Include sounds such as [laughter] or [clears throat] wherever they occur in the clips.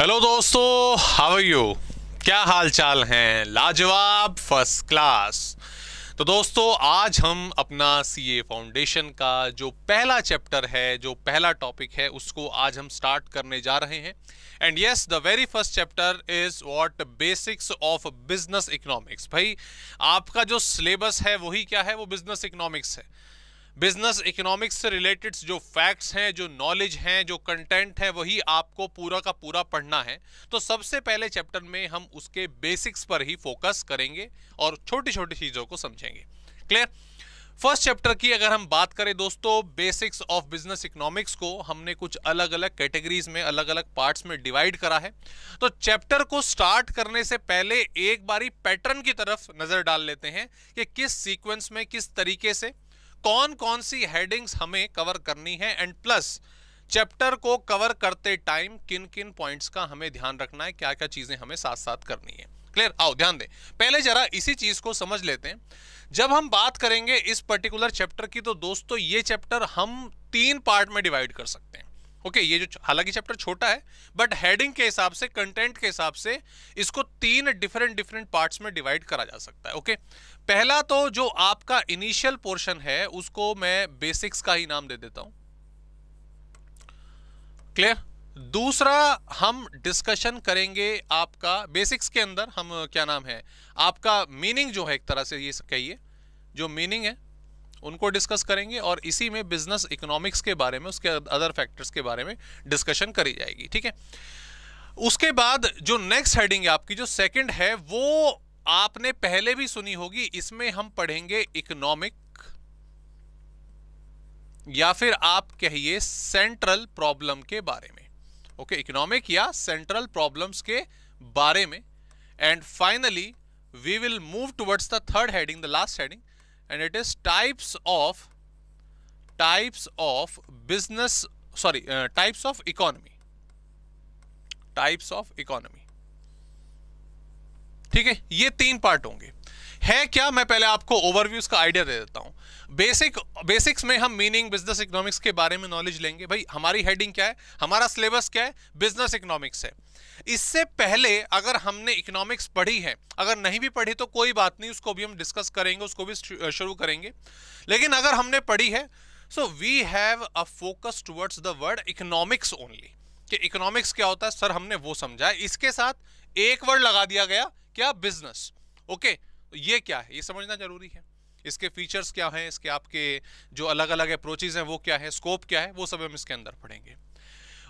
Hello दोस्तों how are you क्या हाल चाल हैं लाजवाब फर्स्ट क्लास तो दोस्तों आज हम अपना सीए फाउंडेशन का जो पहला चैप्टर है जो पहला टॉपिक है उसको आज हम स्टार्ट करने जा रहे हैं and yes the very first chapter is what basics of business economics भाई आपका जो सिलेबस है वही क्या है वो बिजनेस इकोनॉमिक्स है बिजनेस इकोनॉमिक्स से रिलेटेड जो फैक्ट्स हैं जो नॉलेज हैं जो कंटेंट है वही आपको पूरा का पूरा पढ़ना है तो सबसे पहले चैप्टर में हम उसके बेसिक्स पर ही फोकस करेंगे और छोटी छोटी चीज़ों को समझेंगे क्लियर फर्स्ट चैप्टर की अगर हम बात करें दोस्तों बेसिक्स ऑफ बिजनेस इकोनॉमिक्स को हमने कुछ अलग अलग कैटेगरीज में अलग अलग पार्ट्स में डिवाइड करा है तो चैप्टर को स्टार्ट करने से पहले एक बारी पैटर्न की तरफ नज़र डाल लेते हैं कि किस सीक्वेंस में किस तरीके से कौन कौन सी हेडिंग्स हमें कवर करनी है एंड प्लस चैप्टर को कवर करते टाइम किन किन पॉइंट्स का हमें ध्यान रखना है क्या क्या चीजें हमें साथ साथ करनी है क्लियर आओ ध्यान दें पहले जरा इसी चीज को समझ लेते हैं जब हम बात करेंगे इस पर्टिकुलर चैप्टर की तो दोस्तों ये चैप्टर हम तीन पार्ट में डिवाइड कर सकते हैं ओके ये जो हालांकि चैप्टर छोटा है बट हेडिंग के हिसाब से कंटेंट के हिसाब से इसको तीन डिफरेंट डिफरेंट पार्ट्स में डिवाइड करा जा सकता है ओके okay? पहला तो जो आपका इनिशियल पोर्शन है उसको मैं बेसिक्स का ही नाम दे देता हूं क्लियर दूसरा हम डिस्कशन करेंगे आपका बेसिक्स के अंदर हम क्या नाम है आपका मीनिंग जो है एक तरह से ये कहिए जो मीनिंग है उनको डिस्कस करेंगे और इसी में बिजनेस इकोनॉमिक्स के बारे में उसके अदर फैक्टर्स के बारे में डिस्कशन करी जाएगी ठीक है उसके बाद जो नेक्स्ट हेडिंग है आपकी जो सेकंड है वो आपने पहले भी सुनी होगी इसमें हम पढ़ेंगे इकोनॉमिक या फिर आप कहिए सेंट्रल प्रॉब्लम के बारे में ओके इकोनॉमिक या सेंट्रल प्रॉब्लम्स के बारे में and finally we will move towards the third heading the last heading and it is types of types of business sorry uh, types of economy types of economy ठीक है ये तीन part होंगे है क्या मैं पहले आपको ओवरव्यू का आइडिया दे देता हूं बेसिक बेसिक्स में हम मीनिंग बिजनेस इकोनॉमिक्स के बारे में नॉलेज लेंगे भाई हमारी हेडिंग क्या है हमारा सिलेबस क्या है बिजनेस इकोनॉमिक्स है इससे पहले अगर हमने इकोनॉमिक्स पढ़ी है अगर नहीं भी पढ़ी तो कोई बात नहीं उसको भी हम डिस्कस करेंगे उसको भी शुरू करेंगे लेकिन अगर हमने पढ़ी है so we have a focus towards the word economics only कि इकोनॉमिक्स क्या होता है सर हमने वो समझा इसके साथ एक वर्ड लगा दिया गया क्या बिजनेस ओके okay, ये क्या है ये समझना जरूरी है इसके फीचर्स क्या हैं इसके आपके जो अलग अलग अप्रोचेज हैं वो क्या है स्कोप क्या है वो सब हम इसके अंदर पढ़ेंगे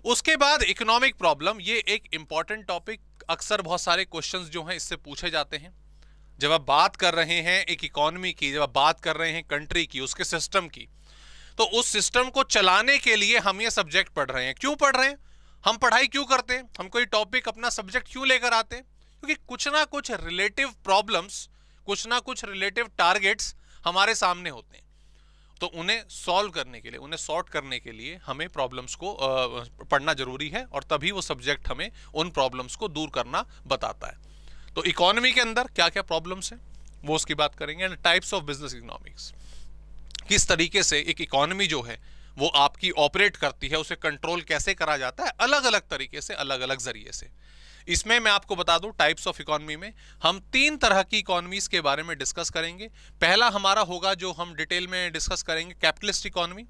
उसके बाद इकोनॉमिक प्रॉब्लम ये एक इंपॉर्टेंट टॉपिक अक्सर बहुत सारे क्वेश्चंस जो हैं इससे पूछे जाते हैं जब आप बात कर रहे हैं एक इकोनॉमी की जब आप बात कर रहे हैं कंट्री की उसके सिस्टम की तो उस सिस्टम को चलाने के लिए हम ये सब्जेक्ट पढ़ रहे हैं क्यों पढ़ रहे हैं हम पढ़ाई क्यों करते हैं हम कोई टॉपिक अपना सब्जेक्ट क्यों लेकर आते हैं क्योंकि कुछ ना कुछ रिलेटिव प्रॉब्लम्स कुछ ना कुछ रिलेटिव टारगेट्स हमारे सामने होते हैं तो उन्हें सॉल्व करने के लिए उन्हें सॉर्ट करने के लिए हमें प्रॉब्लम्स को पढ़ना जरूरी है और तभी वो सब्जेक्ट हमें उन प्रॉब्लम्स को दूर करना बताता है तो इकोनॉमी के अंदर क्या क्या प्रॉब्लम्स हैं वो उसकी बात करेंगे and types of business economics किस तरीके से एक इकोनॉमी जो है वो आपकी ऑपरेट करती है उसे कंट्रोल कैसे करा जाता है अलग अलग तरीके से अलग अलग जरिए से इसमें मैं आपको बता दूं टाइप्स ऑफ इकोनॉमी में हम तीन तरह की इकोनॉमीज के बारे में डिस्कस करेंगे पहला हमारा होगा जो हम डिटेल में डिस्कस करेंगे कैपिटलिस्ट इकोनॉमी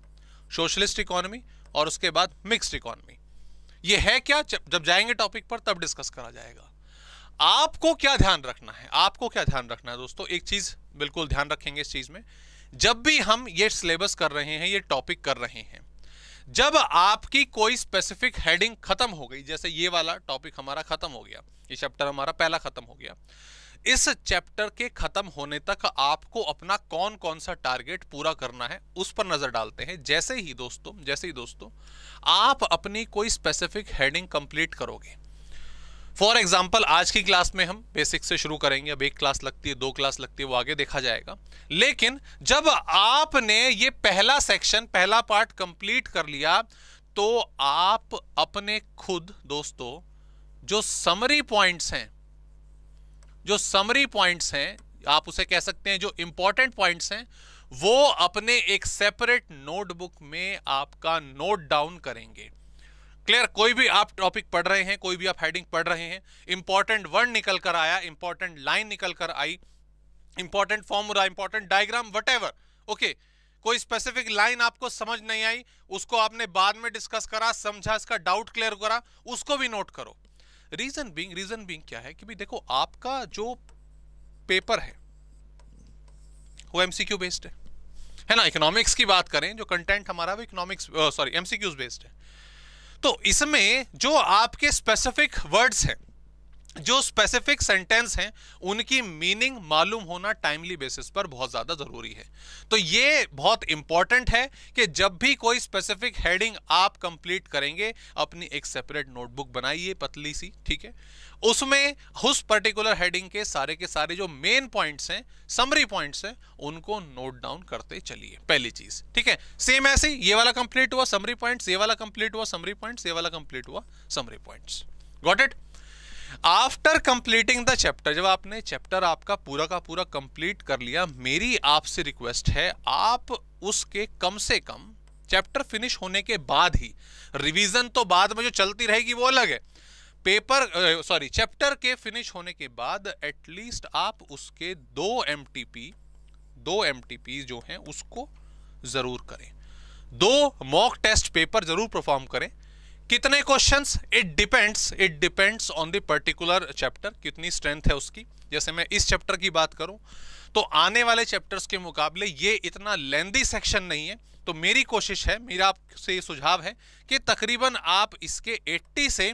सोशलिस्ट इकोनॉमी और उसके बाद मिक्स्ड इकोनॉमी ये है क्या जब जाएंगे टॉपिक पर तब डिस्कस करा जाएगा आपको क्या ध्यान रखना है आपको क्या ध्यान रखना है दोस्तों एक चीज बिल्कुल ध्यान रखेंगे इस चीज में जब भी हम ये सिलेबस कर रहे हैं ये टॉपिक कर रहे हैं जब आपकी कोई स्पेसिफिक हेडिंग खत्म हो गई जैसे ये वाला टॉपिक हमारा खत्म हो गया ये चैप्टर हमारा पहला खत्म हो गया इस चैप्टर के खत्म होने तक आपको अपना कौन कौन सा टारगेट पूरा करना है उस पर नजर डालते हैं जैसे ही दोस्तों जैसे ही दोस्तों आप अपनी कोई स्पेसिफिक हेडिंग कंप्लीट करोगे फॉर एग्जाम्पल आज की क्लास में हम बेसिक से शुरू करेंगे अब एक क्लास लगती है दो क्लास लगती है वो आगे देखा जाएगा लेकिन जब आपने ये पहला सेक्शन पहला पार्ट कंप्लीट कर लिया तो आप अपने खुद दोस्तों जो समरी पॉइंट्स हैं जो समरी पॉइंट्स हैं आप उसे कह सकते हैं जो इंपॉर्टेंट पॉइंट्स हैं वो अपने एक सेपरेट नोटबुक में आपका नोट डाउन करेंगे क्लियर कोई भी आप टॉपिक पढ़ रहे हैं कोई भी आप हेडिंग पढ़ रहे हैं इंपॉर्टेंट वर्ड निकल कर आया इंपॉर्टेंट लाइन निकल कर आई important formula important diagram what okay कोई स्पेसिफिक लाइन आपको समझ नहीं आई उसको आपने बाद में डिस्कस करा समझा इसका डाउट क्लियर करा उसको भी नोट करो रीजन बींग रीजन बींग क्या है कि भी देखो आपका जो पेपर है वो एमसीक्यू बेस्ड है है ना इकोनॉमिक्स की बात करें जो कंटेंट हमारा वो इकोनॉमिक्स सॉरी एमसीक्यूज बेस्ड है तो इसमें जो आपके स्पेसिफिक वर्ड्स हैं जो स्पेसिफिक सेंटेंस हैं उनकी मीनिंग मालूम होना टाइमली बेसिस पर बहुत ज़्यादा ज़रूरी है तो ये बहुत इंपॉर्टेंट है कि जब भी कोई स्पेसिफिक हेडिंग आप कंप्लीट करेंगे अपनी एक सेपरेट नोटबुक बनाइए पतली सी ठीक है उसमें उस पर्टिकुलर हेडिंग के सारे के सारे जो मेन पॉइंट्स हैं समरी पॉइंट्स हैं उनको नोट डाउन करते चलिए पहली चीज़ ठीक है सेम ऐसे ये वाला कंप्लीट हुआ समरी पॉइंट्स ये वाला कंप्लीट हुआ समरी पॉइंट्स ये वाला कंप्लीट हुआ summary points got it after completing the chapter जब आपने चैप्टर आपका पूरा का पूरा कंप्लीट कर लिया मेरी आपसे रिक्वेस्ट है आप उसके कम से कम चैप्टर फिनिश होने के बाद ही रिवीजन तो बाद में जो चलती रहेगी वो अलग है पेपर सॉरी चैप्टर के फिनिश होने के बाद एटलीस्ट आप उसके दो एम दो एम जो हैं उसको ज़रूर करें दो मॉक टेस्ट पेपर ज़रूर परफॉर्म करें कितने questions it depends it depends on the particular chapter कितनी स्ट्रेंथ है उसकी जैसे मैं इस चैप्टर की बात करूं तो आने वाले चैप्टर्स के मुकाबले ये इतना लेंदी सेक्शन नहीं है तो मेरी कोशिश है मेरा आपसे ये सुझाव है कि तकरीबन आप इसके 80 से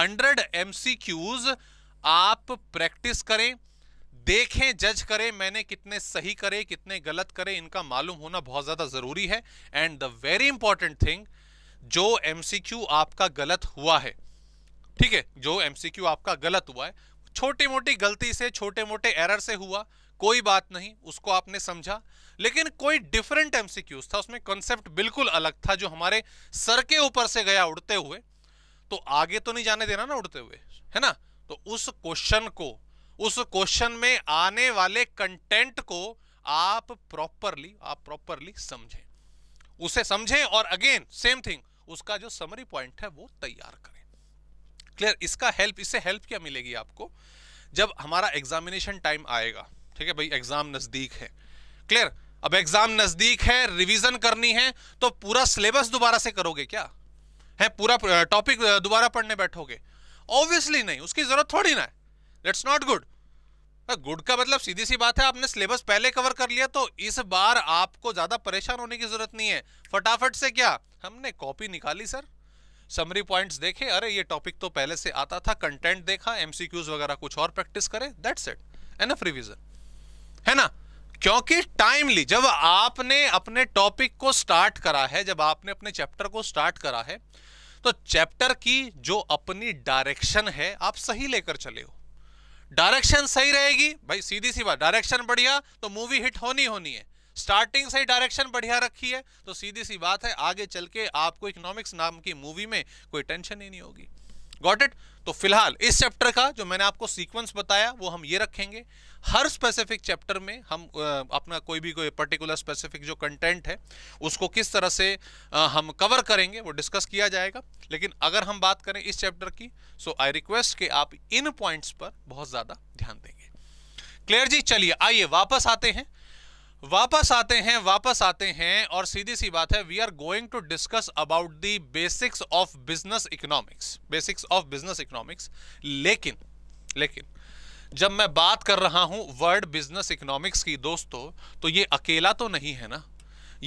100 एम आप प्रैक्टिस करें देखें जज करें मैंने कितने सही करे कितने गलत करे इनका मालूम होना बहुत ज़्यादा ज़रूरी है and the very important thing जो एमसीक्यू आपका गलत हुआ है ठीक है जो एमसीक्यू आपका गलत हुआ है छोटी मोटी गलती से छोटे मोटे एरर से हुआ कोई बात नहीं उसको आपने समझा लेकिन कोई डिफरेंट एमसीक्यूज था उसमें कॉन्सेप्ट बिल्कुल अलग था जो हमारे सर के ऊपर से गया उड़ते हुए तो आगे तो नहीं जाने देना ना उड़ते हुए है ना तो उस क्वेश्चन को उस क्वेश्चन में आने वाले कंटेंट को आप प्रॉपरली आप प्रॉपरली समझें उसे समझें और अगेन सेम थिंग उसका जो समरी पॉइंट है वो तैयार करें क्लियर इसका हेल्प इससे हेल्प क्या मिलेगी आपको जब हमारा एग्जामिनेशन टाइम आएगा ठीक है भाई एग्जाम नज़दीक है क्लियर अब एग्जाम नज़दीक है रिवीजन करनी है तो पूरा सिलेबस दोबारा से करोगे क्या है पूरा टॉपिक दोबारा पढ़ने बैठोगे ऑब्वियसली नहीं उसकी जरूरत थोड़ी ना है लेट्स नॉट गुड हाँ, गुड का मतलब सीधी सी बात है आपने सिलेबस पहले कवर कर लिया तो इस बार आपको ज्यादा परेशान होने की जरूरत नहीं है फटाफट से क्या हमने कॉपी निकाली सर समरी पॉइंट्स देखे अरे ये टॉपिक तो पहले से आता था कंटेंट देखा एमसीक्यूज वगैरह कुछ और प्रैक्टिस करे दैट्स इट एनफ रिविजन है ना क्योंकि टाइमली जब आपने अपने टॉपिक को स्टार्ट करा है जब आपने अपने चैप्टर को स्टार्ट करा है तो चैप्टर की जो अपनी डायरेक्शन है आप सही लेकर चले हो डायरेक्शन सही रहेगी भाई सीधी सी बात डायरेक्शन बढ़िया तो मूवी हिट होनी होनी है स्टार्टिंग से ही डायरेक्शन बढ़िया रखी है तो सीधी सी बात है आगे चल के आपको इकोनॉमिक्स नाम की मूवी में कोई टेंशन ही नहीं होगी गॉट इट तो फिलहाल इस चैप्टर का जो मैंने आपको सीक्वेंस बताया वो हम ये रखेंगे हर स्पेसिफिक चैप्टर में हम अपना कोई भी कोई पर्टिकुलर स्पेसिफिक जो कंटेंट है उसको किस तरह से हम कवर करेंगे वो डिस्कस किया जाएगा लेकिन अगर हम बात करें इस चैप्टर की सो आई रिक्वेस्ट कि आप इन पॉइंट्स पर बहुत ज़्यादा ध्यान देंगे क्लियर जी चलिए आइए वापस आते हैं वापस आते हैं वापस आते हैं और सीधी सी बात है we are going to discuss about the basics of business economics basics of business economics लेकिन लेकिन जब मैं बात कर रहा हूं वर्ड बिजनेस इकोनॉमिक्स की दोस्तों तो ये अकेला तो नहीं है ना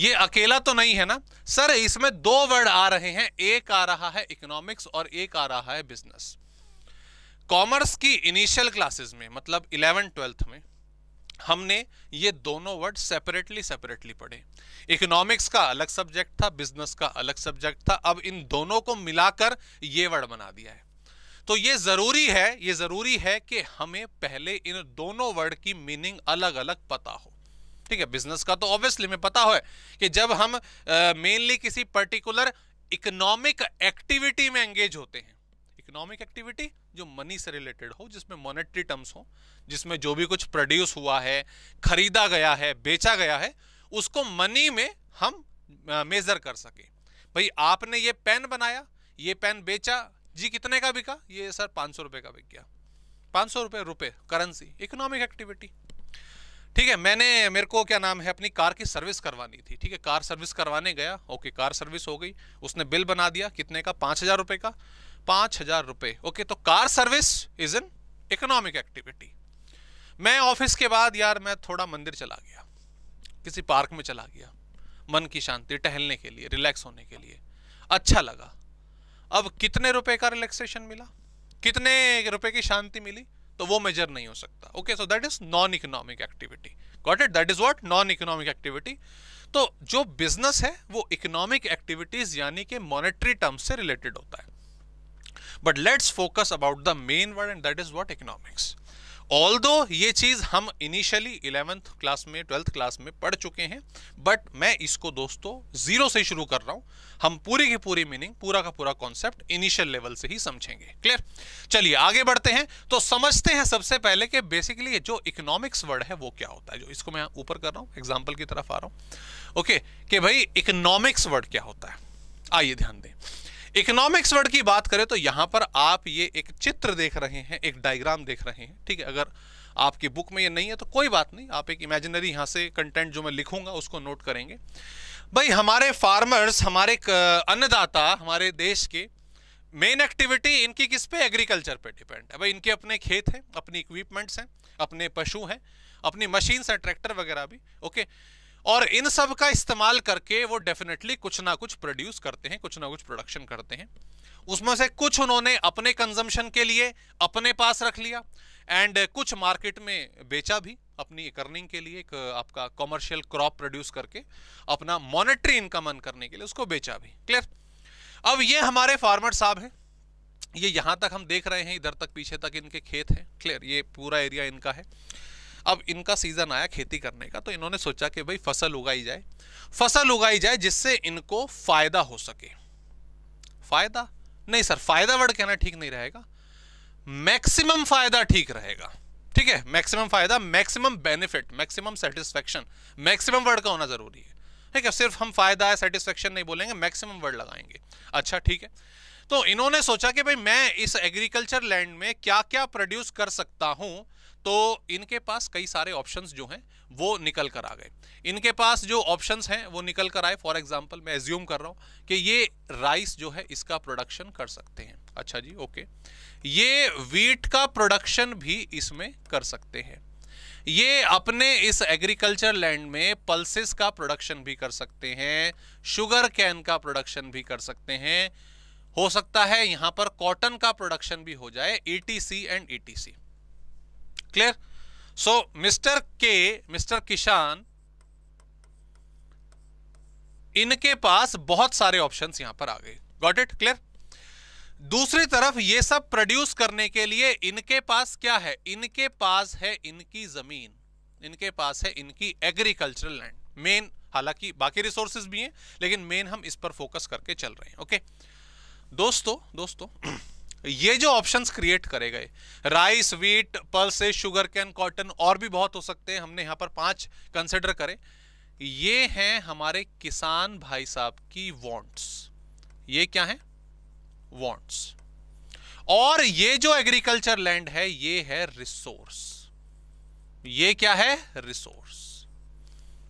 ये अकेला तो नहीं है ना सर इसमें दो वर्ड आ रहे हैं एक आ रहा है इकोनॉमिक्स और एक आ रहा है बिजनेस कॉमर्स की इनिशियल क्लासेस में मतलब इलेवन ट्वेल्थ में हमने ये दोनों वर्ड सेपरेटली सेपरेटली पढ़े इकोनॉमिक्स का अलग सब्जेक्ट था बिजनेस का अलग सब्जेक्ट था अब इन दोनों को मिलाकर ये वर्ड बना दिया है तो ये जरूरी है ये जरूरी है कि हमें पहले इन दोनों वर्ड की मीनिंग अलग अलग पता हो ठीक है बिजनेस का तो ऑब्वियसली में पता हो कि जब हम मेनली uh, किसी पर्टिकुलर इकोनॉमिक एक्टिविटी में एंगेज होते हैं इकोनॉमिक एक्टिविटी जो मनी से रिलेटेड हो जिसमें मॉनेटरी टर्म्स हो जिसमें जो भी कुछ प्रोड्यूस हुआ है खरीदा गया है बेचा गया है उसको मनी में हम मेज़र कर सके भाई आपने ये पेन बनाया ये पेन बेचा जी कितने का बिका ये सर पांच सौ रुपए का बिक गया पांच सौ रुपए रुपए करेंसी इकोनॉमिक एक्टिविटी ठीक है मैंने मेरे को क्या नाम है अपनी कार की सर्विस करवानी थी ठीक है कार सर्विस करवाने गया ओके कार सर्विस हो गई उसने बिल बना दिया कितने का पांच हज़ार रुपए का पांच हजार रुपए ओके तो car service is an economic activity मैं ऑफिस के बाद यार मैं थोड़ा मंदिर चला गया किसी पार्क में चला गया मन की शांति टहलने के लिए रिलैक्स होने के लिए अच्छा लगा अब कितने रुपए का रिलैक्सेशन मिला कितने रुपए की शांति मिली तो वो मेजर नहीं हो सकता okay so that is non economic activity got it that is what non economic activity तो जो बिजनेस है वो इकोनॉमिक एक्टिविटीज यानी कि मॉनेटरी टर्म्स से रिलेटेड होता है but let's focus about the main word and that is what economics all दो ये चीज़ हम इनिशियली इलेवेंथ क्लास में ट्वेल्थ क्लास में पढ़ चुके हैं बट मैं इसको दोस्तों जीरो से शुरू कर रहा हूं हम पूरी की पूरी मीनिंग पूरा का पूरा कॉन्सेप्ट इनिशियल लेवल से ही समझेंगे क्लियर चलिए आगे बढ़ते हैं तो समझते हैं सबसे पहले कि बेसिकली जो इकोनॉमिक्स वर्ड है वो क्या होता है जो इसको मैं ऊपर कर रहा हूं एग्जाम्पल की तरफ आ रहा हूं ओके okay, कि भाई इकोनॉमिक्स वर्ड क्या होता है आइए ध्यान दें इकोनॉमिक्स वर्ड की बात करें तो यहां पर आप ये एक चित्र देख रहे हैं एक डायग्राम देख रहे हैं ठीक है अगर आपकी बुक में ये नहीं है तो कोई बात नहीं आप एक इमेजिनरी यहां से कंटेंट जो मैं लिखूंगा उसको नोट करेंगे भाई हमारे फार्मर्स हमारे अन्नदाता हमारे देश के मेन एक्टिविटी इनकी किस पे एग्रीकल्चर पे डिपेंड है भाई इनके अपने खेत हैं अपनी इक्विपमेंट्स हैं अपने पशु हैं अपनी मशीन्स हैं ट्रैक्टर वगैरह भी ओके okay? और इन सब का इस्तेमाल करके वो डेफिनेटली कुछ ना कुछ प्रोड्यूस करते हैं कुछ ना कुछ प्रोडक्शन करते हैं उसमें से कुछ उन्होंने अपने कंजम्पशन के लिए अपने पास रख लिया एंड कुछ मार्केट में बेचा भी अपनी एक अर्निंग के लिए एक आपका कॉमर्शियल क्रॉप प्रोड्यूस करके अपना मॉनिटरी इनकम अन करने के लिए उसको बेचा भी क्लियर अब ये हमारे फार्मर साहब हैं ये यहाँ तक हम देख रहे हैं इधर तक पीछे तक इनके खेत हैं क्लियर ये पूरा एरिया इनका है अब इनका सीजन आया खेती करने का तो इन्होंने सोचा कि भाई फसल उगाई जाए फसल उगाई जाए जिससे इनको फायदा हो सके फायदा नहीं सर फायदा वर्ड कहना ठीक नहीं रहेगा मैक्सिमम फायदा ठीक रहेगा ठीक है मैक्सिमम फायदा maximum benefit maximum satisfaction maximum word का होना जरूरी है ठीक है सिर्फ हम फायदा है सेटिस्फेक्शन नहीं बोलेंगे मैक्सिमम वर्ड लगाएंगे अच्छा ठीक है तो इन्होंने सोचा कि भाई मैं इस एग्रीकल्चर लैंड में क्या क्या प्रोड्यूस कर सकता हूं तो इनके पास कई सारे ऑप्शंस जो हैं वो निकल कर आ गए इनके पास जो ऑप्शंस हैं वो निकल कर आए फॉर एग्जांपल मैं एज्यूम कर रहा हूँ कि ये राइस जो है इसका प्रोडक्शन कर सकते हैं अच्छा जी ओके ये वीट का प्रोडक्शन भी इसमें कर सकते हैं ये अपने इस एग्रीकल्चर लैंड में पल्सेस का प्रोडक्शन भी कर सकते हैं शुगर कैन का प्रोडक्शन भी कर सकते हैं हो सकता है यहां पर कॉटन का प्रोडक्शन भी हो जाए etc and etc clear so mr k mr kishan इनके पास बहुत सारे ऑप्शंस यहां पर आ गए गॉट इट क्लियर दूसरी तरफ ये सब प्रोड्यूस करने के लिए इनके पास क्या है इनके पास है इनकी जमीन इनके पास है इनकी एग्रीकल्चरल लैंड मेन हालांकि बाकी रिसोर्सेज भी हैं लेकिन मेन हम इस पर फोकस करके चल रहे हैं ओके दोस्तों दोस्तों ये जो ऑप्शंस क्रिएट करे गए rice wheat pulse sugar cane cotton और भी बहुत हो सकते हैं हमने यहाँ पर पांच कंसिडर करे ये हैं हमारे किसान भाई साहब की वॉन्ट्स ये क्या है वॉन्ट्स और ये जो एग्रीकल्चर लैंड है ये है रिसोर्स ये क्या है रिसोर्स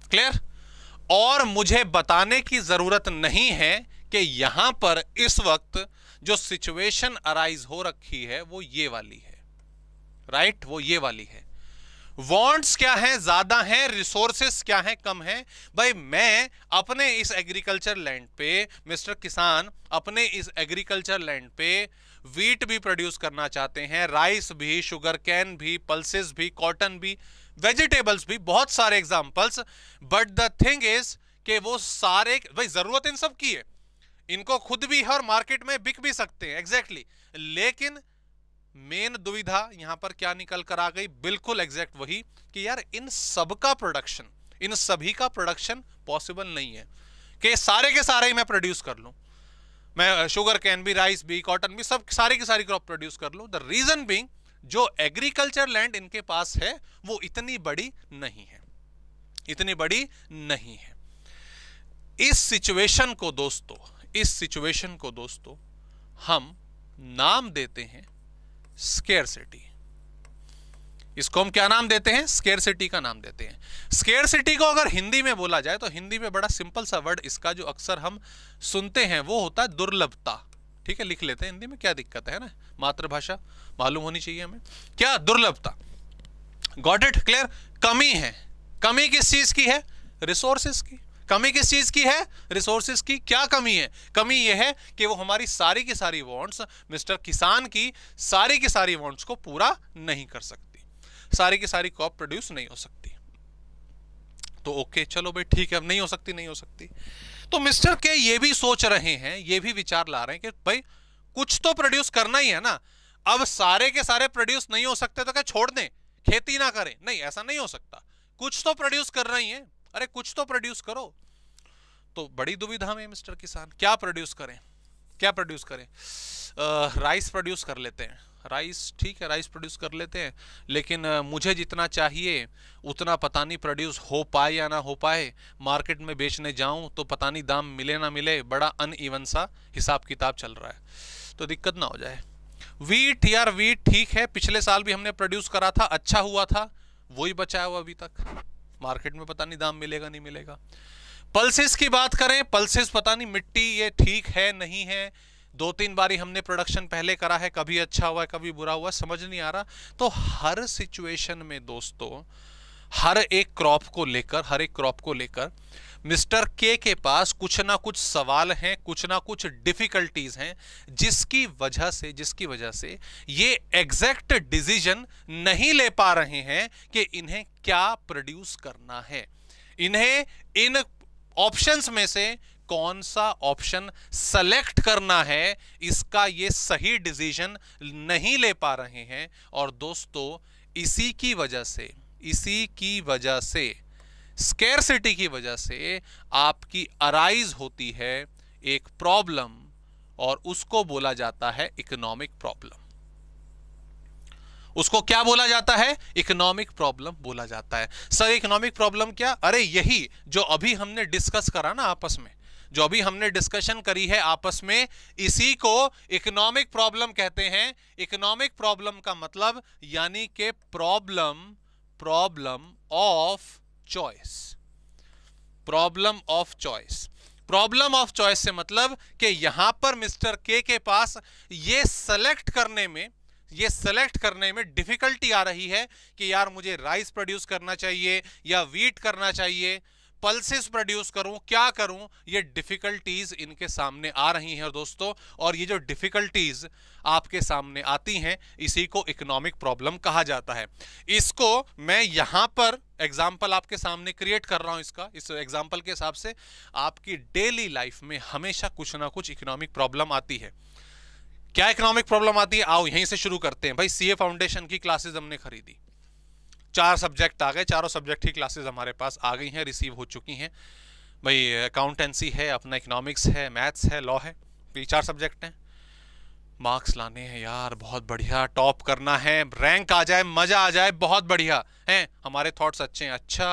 क्लियर और मुझे बताने की जरूरत नहीं है कि यहां पर इस वक्त जो सिचुएशन अराइज हो रखी है वो ये वाली है राइट right? वो ये वाली है वॉन्ट्स क्या है ज्यादा है रिसोर्सेस क्या है कम है भाई मैं अपने इस एग्रीकल्चर लैंड पे मिस्टर किसान अपने इस एग्रीकल्चर लैंड पे वीट भी प्रोड्यूस करना चाहते हैं राइस भी शुगर कैन भी पल्सेस भी कॉटन भी वेजिटेबल्स भी बहुत सारे examples but the thing is के वो सारे भाई जरूरत इन सब की है इनको खुद भी है और मार्केट में बिक भी सकते हैं एग्जैक्टली exactly. लेकिन मेन दुविधा यहां पर क्या निकल कर आ गई बिल्कुल एग्जैक्ट वही कि यार इन सबका प्रोडक्शन इन सभी का प्रोडक्शन पॉसिबल नहीं है कि सारे के सारे ही मैं प्रोड्यूस कर लूं मैं शुगर कैन भी राइस भी कॉटन भी सब सारे की सारी क्रॉप प्रोड्यूस कर लूं द रीजन बींग जो एग्रीकल्चर लैंड इनके पास है वो इतनी बड़ी नहीं है इतनी बड़ी नहीं है इस सिचुएशन को दोस्तों इस सिचुएशन को दोस्तों हम नाम देते हैं सिटी इसको हम क्या नाम देते हैं सिटी का नाम देते हैं सिटी को अगर हिंदी में बोला जाए तो हिंदी में बड़ा सिंपल सा वर्ड इसका जो अक्सर हम सुनते हैं वो होता है दुर्लभता ठीक है लिख लेते हैं हिंदी में क्या दिक्कत है ना मातृभाषा मालूम होनी चाहिए हमें क्या दुर्लभता गॉड इट क्लियर कमी है कमी किस चीज की है रिसोर्सेस की कमी किस चीज की है रिसोर्सिस की क्या कमी है कमी यह है कि वो हमारी सारी की सारी वॉन्ट्स मिस्टर किसान की सारी की सारी वॉन्ट्स को पूरा नहीं कर सकती सारी की सारी कॉप प्रोड्यूस नहीं हो सकती तो ओके चलो भाई ठीक है अब नहीं हो सकती नहीं हो सकती तो मिस्टर के ये भी सोच रहे हैं ये भी विचार ला रहे हैं कि भाई कुछ तो प्रोड्यूस करना ही है ना अब सारे के सारे प्रोड्यूस नहीं हो सकते तो क्या छोड़ दें खेती ना करें नहीं ऐसा नहीं हो सकता कुछ तो प्रोड्यूस कर रही है अरे कुछ तो प्रोड्यूस करो तो बड़ी दुविधा में मिस्टर किसान क्या प्रोड्यूस करें क्या प्रोड्यूस करें आ, राइस प्रोड्यूस कर लेते हैं राइस ठीक है राइस प्रोड्यूस कर लेते हैं लेकिन मुझे जितना चाहिए उतना पता नहीं प्रोड्यूस हो पाए या ना हो पाए मार्केट में बेचने जाऊं तो पता नहीं दाम मिले ना मिले बड़ा अन ईवन सा हिसाब किताब चल रहा है तो दिक्कत ना हो जाए वीट यार वीट ठीक है पिछले साल भी हमने प्रोड्यूस करा था अच्छा हुआ था वही बचाया हुआ अभी तक मार्केट में पता नहीं दाम मिलेगा नहीं मिलेगा पल्सिस की बात करें पल्सिस पता नहीं मिट्टी ये ठीक है नहीं है दो तीन बारी हमने प्रोडक्शन पहले करा है कभी अच्छा हुआ है कभी बुरा हुआ समझ नहीं आ रहा तो हर सिचुएशन में दोस्तों हर एक क्रॉप को लेकर हर एक क्रॉप को लेकर मिस्टर के के पास कुछ ना कुछ सवाल हैं कुछ ना कुछ डिफिकल्टीज हैं जिसकी वजह से जिसकी वजह से ये एग्जैक्ट डिसीजन नहीं ले पा रहे हैं कि इन्हें क्या प्रोड्यूस करना है इन्हें इन ऑप्शंस में से कौन सा ऑप्शन सेलेक्ट करना है इसका ये सही डिसीजन नहीं ले पा रहे हैं और दोस्तों इसी की वजह से इसी की वजह से स्केरसिटी की वजह से आपकी अराइज होती है एक प्रॉब्लम और उसको बोला जाता है इकोनॉमिक प्रॉब्लम उसको क्या बोला जाता है इकोनॉमिक प्रॉब्लम बोला जाता है सर इकोनॉमिक प्रॉब्लम क्या अरे यही जो अभी हमने डिस्कस करा ना आपस में जो अभी हमने डिस्कशन करी है आपस में इसी को इकोनॉमिक प्रॉब्लम कहते हैं इकोनॉमिक प्रॉब्लम का मतलब यानी के problem problem of choice problem of choice problem of choice से मतलब कि यहां पर मिस्टर के के पास ये सेलेक्ट करने में ये सेलेक्ट करने में डिफिकल्टी आ रही है कि यार मुझे राइस प्रोड्यूस करना चाहिए या वीट करना चाहिए पल्सेस प्रोड्यूस करूं क्या करूं ये डिफिकल्टीज इनके सामने आ रही हैं दोस्तों और ये जो डिफिकल्टीज आपके सामने आती हैं इसी को इकोनॉमिक प्रॉब्लम कहा जाता है इसको मैं यहां पर एग्जाम्पल आपके सामने क्रिएट कर रहा हूं इसका इस एग्जाम्पल के हिसाब से आपकी डेली लाइफ में हमेशा कुछ ना कुछ इकोनॉमिक प्रॉब्लम आती है क्या इकोनॉमिक प्रॉब्लम आती है आओ यहीं से शुरू करते हैं भाई सीए फाउंडेशन की क्लासेस हमने खरीदी चार सब्जेक्ट आ गए चारों सब्जेक्ट की क्लासेस हमारे पास आ गई हैं रिसीव हो चुकी हैं भाई अकाउंटेंसी है अपना इकनॉमिक्स है मैथ्स है लॉ है ये चार सब्जेक्ट हैं मार्क्स लाने हैं यार बहुत बढ़िया टॉप करना है रैंक आ जाए मज़ा आ जाए बहुत बढ़िया हैं हमारे थॉट्स अच्छे हैं अच्छा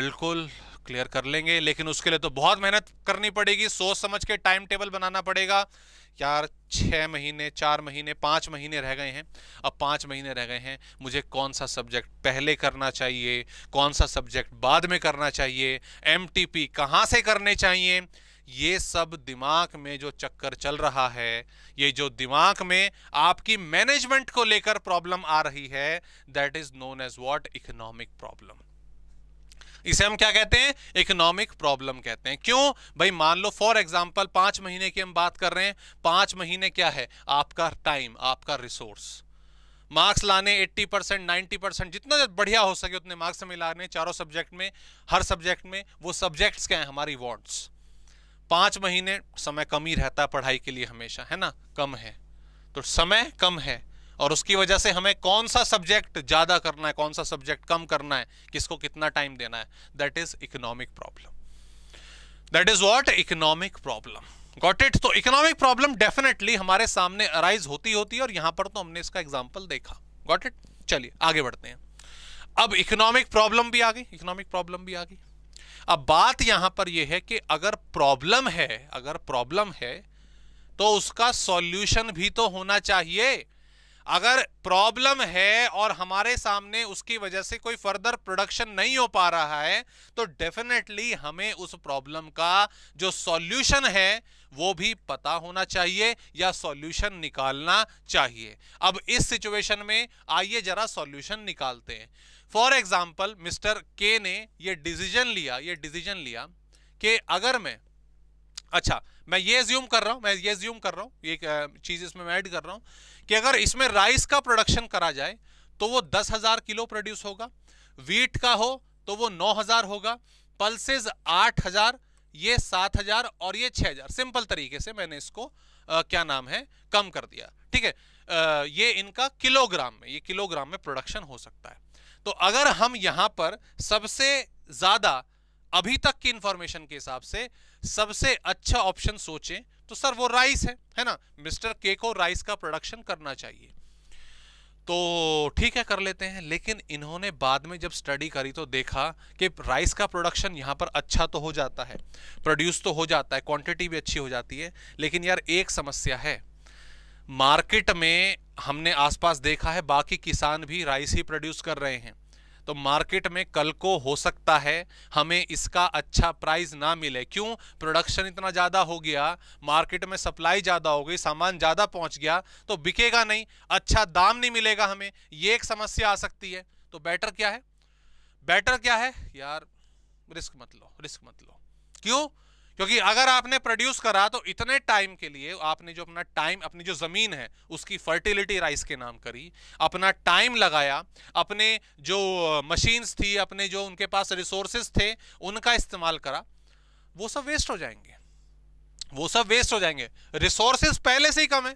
बिल्कुल क्लियर कर लेंगे लेकिन उसके लिए तो बहुत मेहनत करनी पड़ेगी सोच समझ के टाइम टेबल बनाना पड़ेगा यार छः महीने चार महीने पाँच महीने रह गए हैं अब पाँच महीने रह गए हैं मुझे कौन सा सब्जेक्ट पहले करना चाहिए कौन सा सब्जेक्ट बाद में करना चाहिए एम टी पी कहाँ से करने चाहिए ये सब दिमाग में जो चक्कर चल रहा है ये जो दिमाग में आपकी मैनेजमेंट को लेकर प्रॉब्लम आ रही है that is known as what economic problem इसे हम क्या कहते हैं इकोनॉमिक प्रॉब्लम कहते हैं क्यों भाई मान लो फॉर एग्जाम्पल पांच महीने की हम बात कर रहे हैं पांच महीने क्या है आपका टाइम आपका रिसोर्स मार्क्स लाने 80 परसेंट नाइन्टी परसेंट जितना बढ़िया हो सके उतने मार्क्स हमें लाने चारों सब्जेक्ट में हर सब्जेक्ट में वो सब्जेक्ट्स क्या हैं हमारी वार्ड्स पांच महीने समय कम ही रहता है पढ़ाई के लिए हमेशा है ना कम है तो समय कम है और उसकी वजह से हमें कौन सा सब्जेक्ट ज़्यादा करना है कौन सा सब्जेक्ट कम करना है किसको कितना टाइम देना है that is economic problem that is what economic problem got it तो इकोनॉमिक प्रॉब्लम डेफिनेटली हमारे सामने अराइज होती होती है और यहां पर तो हमने इसका एग्जाम्पल देखा गॉट इट चलिए आगे बढ़ते हैं अब इकोनॉमिक प्रॉब्लम भी आ गई इकोनॉमिक प्रॉब्लम भी आ गई अब बात यहां पर यह है कि अगर प्रॉब्लम है अगर प्रॉब्लम है तो उसका सॉल्यूशन भी तो होना चाहिए अगर प्रॉब्लम है और हमारे सामने उसकी वजह से कोई फर्दर प्रोडक्शन नहीं हो पा रहा है तो डेफिनेटली हमें उस प्रॉब्लम का जो सॉल्यूशन है वो भी पता होना चाहिए या सॉल्यूशन निकालना चाहिए अब इस सिचुएशन में आइए जरा सॉल्यूशन निकालते हैं फॉर एग्जाम्पल मिस्टर के ने ये डिसीजन लिया ये डिसीजन लिया कि अगर मैं अच्छा मैं ये ज्यूम कर रहा हूं मैं ये ज्यूम कर रहा हूं ये चीज इसमें मैं ऐड कर रहा हूं कि अगर इसमें राइस का प्रोडक्शन करा जाए तो वो दस हजार किलो प्रोड्यूस होगा वीट का हो तो वो नौ हजार होगा पल्सेज आठ हजार ये सात हजार और ये छह हजार सिंपल तरीके से मैंने इसको आ, क्या नाम है कम कर दिया ठीक है ये इनका किलोग्राम में ये किलोग्राम में प्रोडक्शन हो सकता है तो अगर हम यहां पर सबसे ज्यादा अभी तक की इंफॉर्मेशन के हिसाब से सबसे अच्छा ऑप्शन सोचें तो सर वो राइस है है ना मिस्टर के को राइस का प्रोडक्शन करना चाहिए तो ठीक है कर लेते हैं लेकिन इन्होंने बाद में जब स्टडी करी तो देखा कि राइस का प्रोडक्शन यहाँ पर अच्छा तो हो जाता है प्रोड्यूस तो हो जाता है क्वांटिटी भी अच्छी हो जाती है लेकिन यार एक समस्या है मार्केट में हमने आसपास देखा है बाकी किसान भी राइस ही प्रोड्यूस कर रहे हैं तो मार्केट में कल को हो सकता है हमें इसका अच्छा प्राइस ना मिले क्यों प्रोडक्शन इतना ज़्यादा हो गया मार्केट में सप्लाई ज़्यादा हो गई सामान ज़्यादा पहुंच गया तो बिकेगा नहीं अच्छा दाम नहीं मिलेगा हमें ये एक समस्या आ सकती है तो बेटर क्या है बेटर क्या है यार रिस्क मत लो रिस्क मत लो क्यों क्योंकि अगर आपने प्रोड्यूस करा तो इतने टाइम के लिए आपने जो अपना टाइम अपनी जो ज़मीन है उसकी फर्टिलिटी राइस के नाम करी अपना टाइम लगाया अपने जो मशीन्स थी अपने जो उनके पास रिसोर्सेस थे उनका इस्तेमाल करा वो सब वेस्ट हो जाएंगे वो सब वेस्ट हो जाएंगे रिसोर्सेस पहले से ही कम है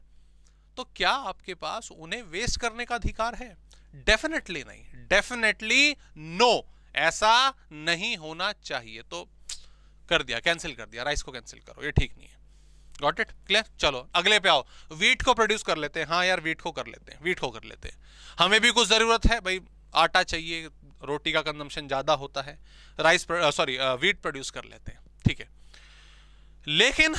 तो क्या आपके पास उन्हें वेस्ट करने का अधिकार है डेफिनेटली नहीं डेफिनेटली नो ऐसा नहीं होना चाहिए तो कर दिया कैंसिल कर दिया राइस को कैंसिल करो ये ठीक नहीं है गॉट इट क्लियर चलो अगले पे आओ वीट को प्रोड्यूस कर लेते हैं हाँ यार वीट को कर लेते हैं वीट को कर लेते हैं हमें भी कुछ ज़रूरत है भाई आटा चाहिए रोटी का कंजम्पशन ज़्यादा होता है राइस सॉरी वीट प्रोड्यूस कर लेते हैं ठीक है लेकिन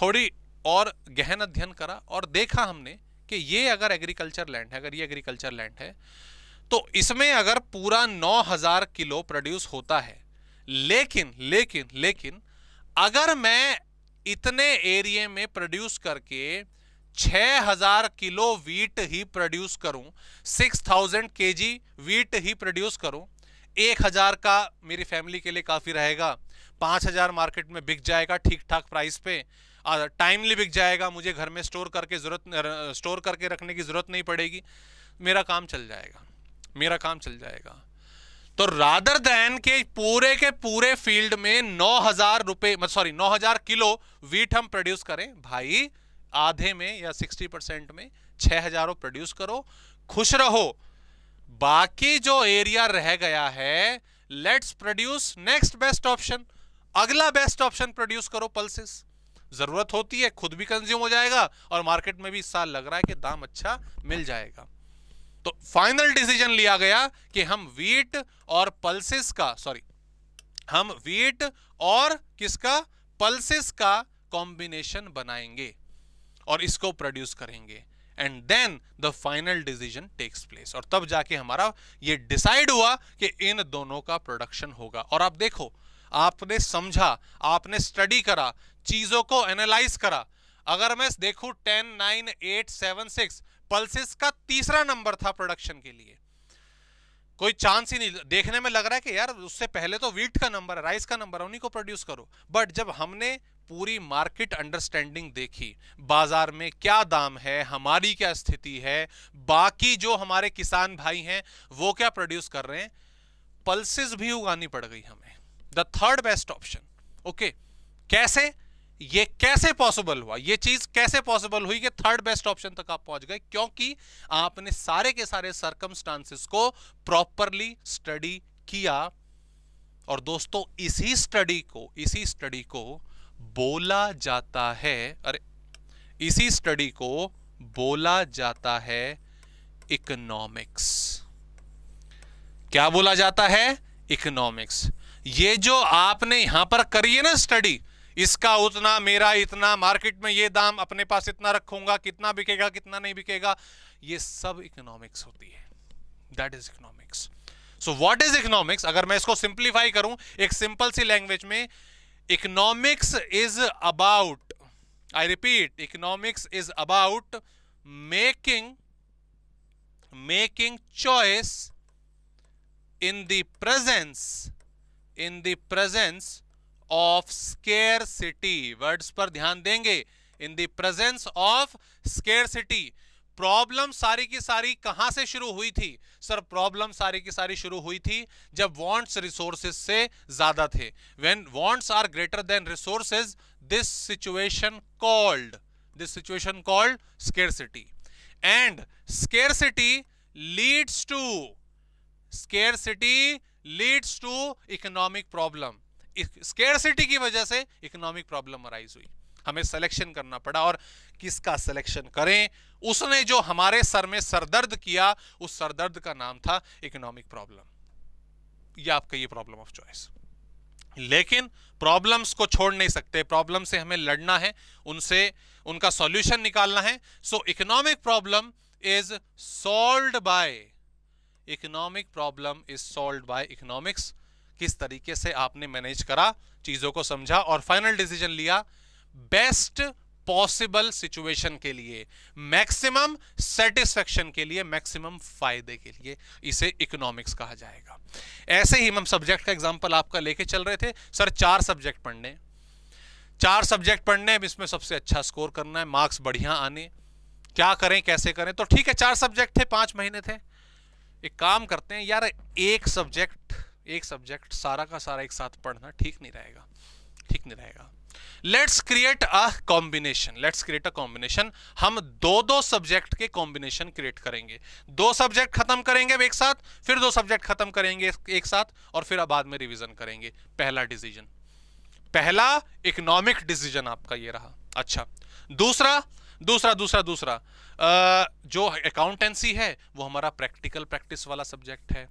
थोड़ी और गहन अध्ययन करा और देखा हमने कि ये अगर एग्रीकल्चर लैंड है अगर ये एग्रीकल्चर लैंड है तो इसमें अगर पूरा 9000 किलो प्रोड्यूस होता है लेकिन लेकिन लेकिन अगर मैं इतने एरिए में प्रोड्यूस करके 6000 किलो वीट ही प्रोड्यूस करूं 6000 जी वीट ही प्रोड्यूस करूं 1000 का मेरी फैमिली के लिए काफ़ी रहेगा 5000 मार्केट में बिक जाएगा ठीक ठाक प्राइस पे टाइमली बिक जाएगा मुझे घर में स्टोर करके ज़रूरत स्टोर करके रखने की ज़रूरत नहीं पड़ेगी मेरा काम चल जाएगा मेरा काम चल जाएगा तो रादर दैन के पूरे के पूरे फील्ड में नौ हजार रुपए सॉरी मतलब नौ हजार किलो वीट हम प्रोड्यूस करें भाई आधे में या सिक्सटी परसेंट में छह हजारों प्रोड्यूस करो खुश रहो बाकी जो एरिया रह गया है let's produce next best option अगला बेस्ट ऑप्शन प्रोड्यूस करो पल्सेस जरूरत होती है खुद भी कंज्यूम हो जाएगा और मार्केट में भी इस साल लग रहा है कि दाम अच्छा मिल जाएगा तो फाइनल डिसीजन लिया गया कि हम वीट और पल्सेस का सॉरी हम वीट और किसका पल्सेस का कॉम्बिनेशन बनाएंगे और इसको प्रोड्यूस करेंगे and then the final decision takes place और तब जाके हमारा ये डिसाइड हुआ कि इन दोनों का प्रोडक्शन होगा और आप देखो आपने समझा आपने स्टडी करा चीजों को एनालाइज करा अगर मैं देखू ten nine eight seven six pulses का तीसरा नंबर था प्रोडक्शन के लिए कोई चांस ही नहीं देखने में लग रहा है कि यार उससे पहले तो वीट का नंबर है राइस का नंबर है उन्हीं को प्रोड्यूस करो बट जब हमने पूरी मार्केट अंडरस्टैंडिंग देखी बाजार में क्या दाम है हमारी क्या स्थिति है बाकी जो हमारे किसान भाई हैं वो क्या प्रोड्यूस कर रहे हैं पल्सिस भी उगानी पड़ गई हमें the third best option okay कैसे ये कैसे पॉसिबल हुआ ये चीज कैसे पॉसिबल हुई कि थर्ड बेस्ट ऑप्शन तक आप पहुंच गए क्योंकि आपने सारे के सारे सर्कमस्टांसिस को प्रॉपरली स्टडी किया और दोस्तों इसी स्टडी को इसी स्टडी को बोला जाता है अरे इसी स्टडी को बोला जाता है इकोनॉमिक्स क्या बोला जाता है इकोनॉमिक्स ये जो आपने यहां पर करी है ना स्टडी इसका उतना मेरा इतना मार्केट में ये दाम अपने पास इतना रखूंगा कितना बिकेगा कितना नहीं बिकेगा ये सब इकोनॉमिक्स होती है that is economics so what is economics अगर मैं इसको सिंप्लीफाई करूं एक सिंपल सी लैंग्वेज में economics is about I repeat economics is about making making choice in the presence in the presence of scarcity words पर ध्यान देंगे in the presence of scarcity problem सारी की सारी कहां से शुरू हुई थी सर प्रॉब्लम सारी की सारी शुरू हुई थी जब वांट्स रिसोर्सेज से ज्यादा थे when wants are greater than resources this situation called this situation called city and city leads to city leads to economic problem scarcity की वजह से इकोनॉमिक प्रॉब्लम अराइज हुई हमें सिलेक्शन करना पड़ा और किसका सिलेक्शन करें उसने जो हमारे सर में सरदर्द किया उस सरदर्द का नाम था इकोनॉमिक प्रॉब्लम या आपका ये प्रॉब्लम ऑफ चॉइस लेकिन प्रॉब्लम्स को छोड़ नहीं सकते प्रॉब्लम से हमें लड़ना है उनसे उनका सॉल्यूशन निकालना है so economic problem is solve by economic problem is solve by economics किस तरीके से आपने मैनेज करा चीजों को समझा और फाइनल डिसीजन लिया बेस्ट पॉसिबल सिचुएशन के लिए मैक्सिमम सेटिस्फेक्शन के लिए मैक्सिमम फायदे के लिए इसे इकोनॉमिक्स कहा जाएगा ऐसे ही हम सब्जेक्ट का एग्जांपल आपका लेके चल रहे थे सर चार सब्जेक्ट पढ़ने चार सब्जेक्ट पढ़ने अब इसमें सबसे अच्छा स्कोर करना है मार्क्स बढ़िया आने क्या करें कैसे करें तो ठीक है चार सब्जेक्ट थे पांच महीने थे एक काम करते हैं यार एक सब्जेक्ट एक सब्जेक्ट सारा का सारा एक साथ पढ़ना ठीक नहीं रहेगा ठीक नहीं रहेगा let's create a combination let's create a combination हम दो दो सब्जेक्ट के कॉम्बिनेशन क्रिएट करेंगे दो सब्जेक्ट खत्म करेंगे एक साथ फिर दो सब्जेक्ट खत्म करेंगे एक साथ और फिर बाद में रिविजन करेंगे पहला डिसीजन पहला इकोनॉमिक डिसीजन आपका ये रहा अच्छा दूसरा दूसरा दूसरा दूसरा जो अकाउंटेंसी है वो हमारा प्रैक्टिकल प्रैक्टिस वाला सब्जेक्ट है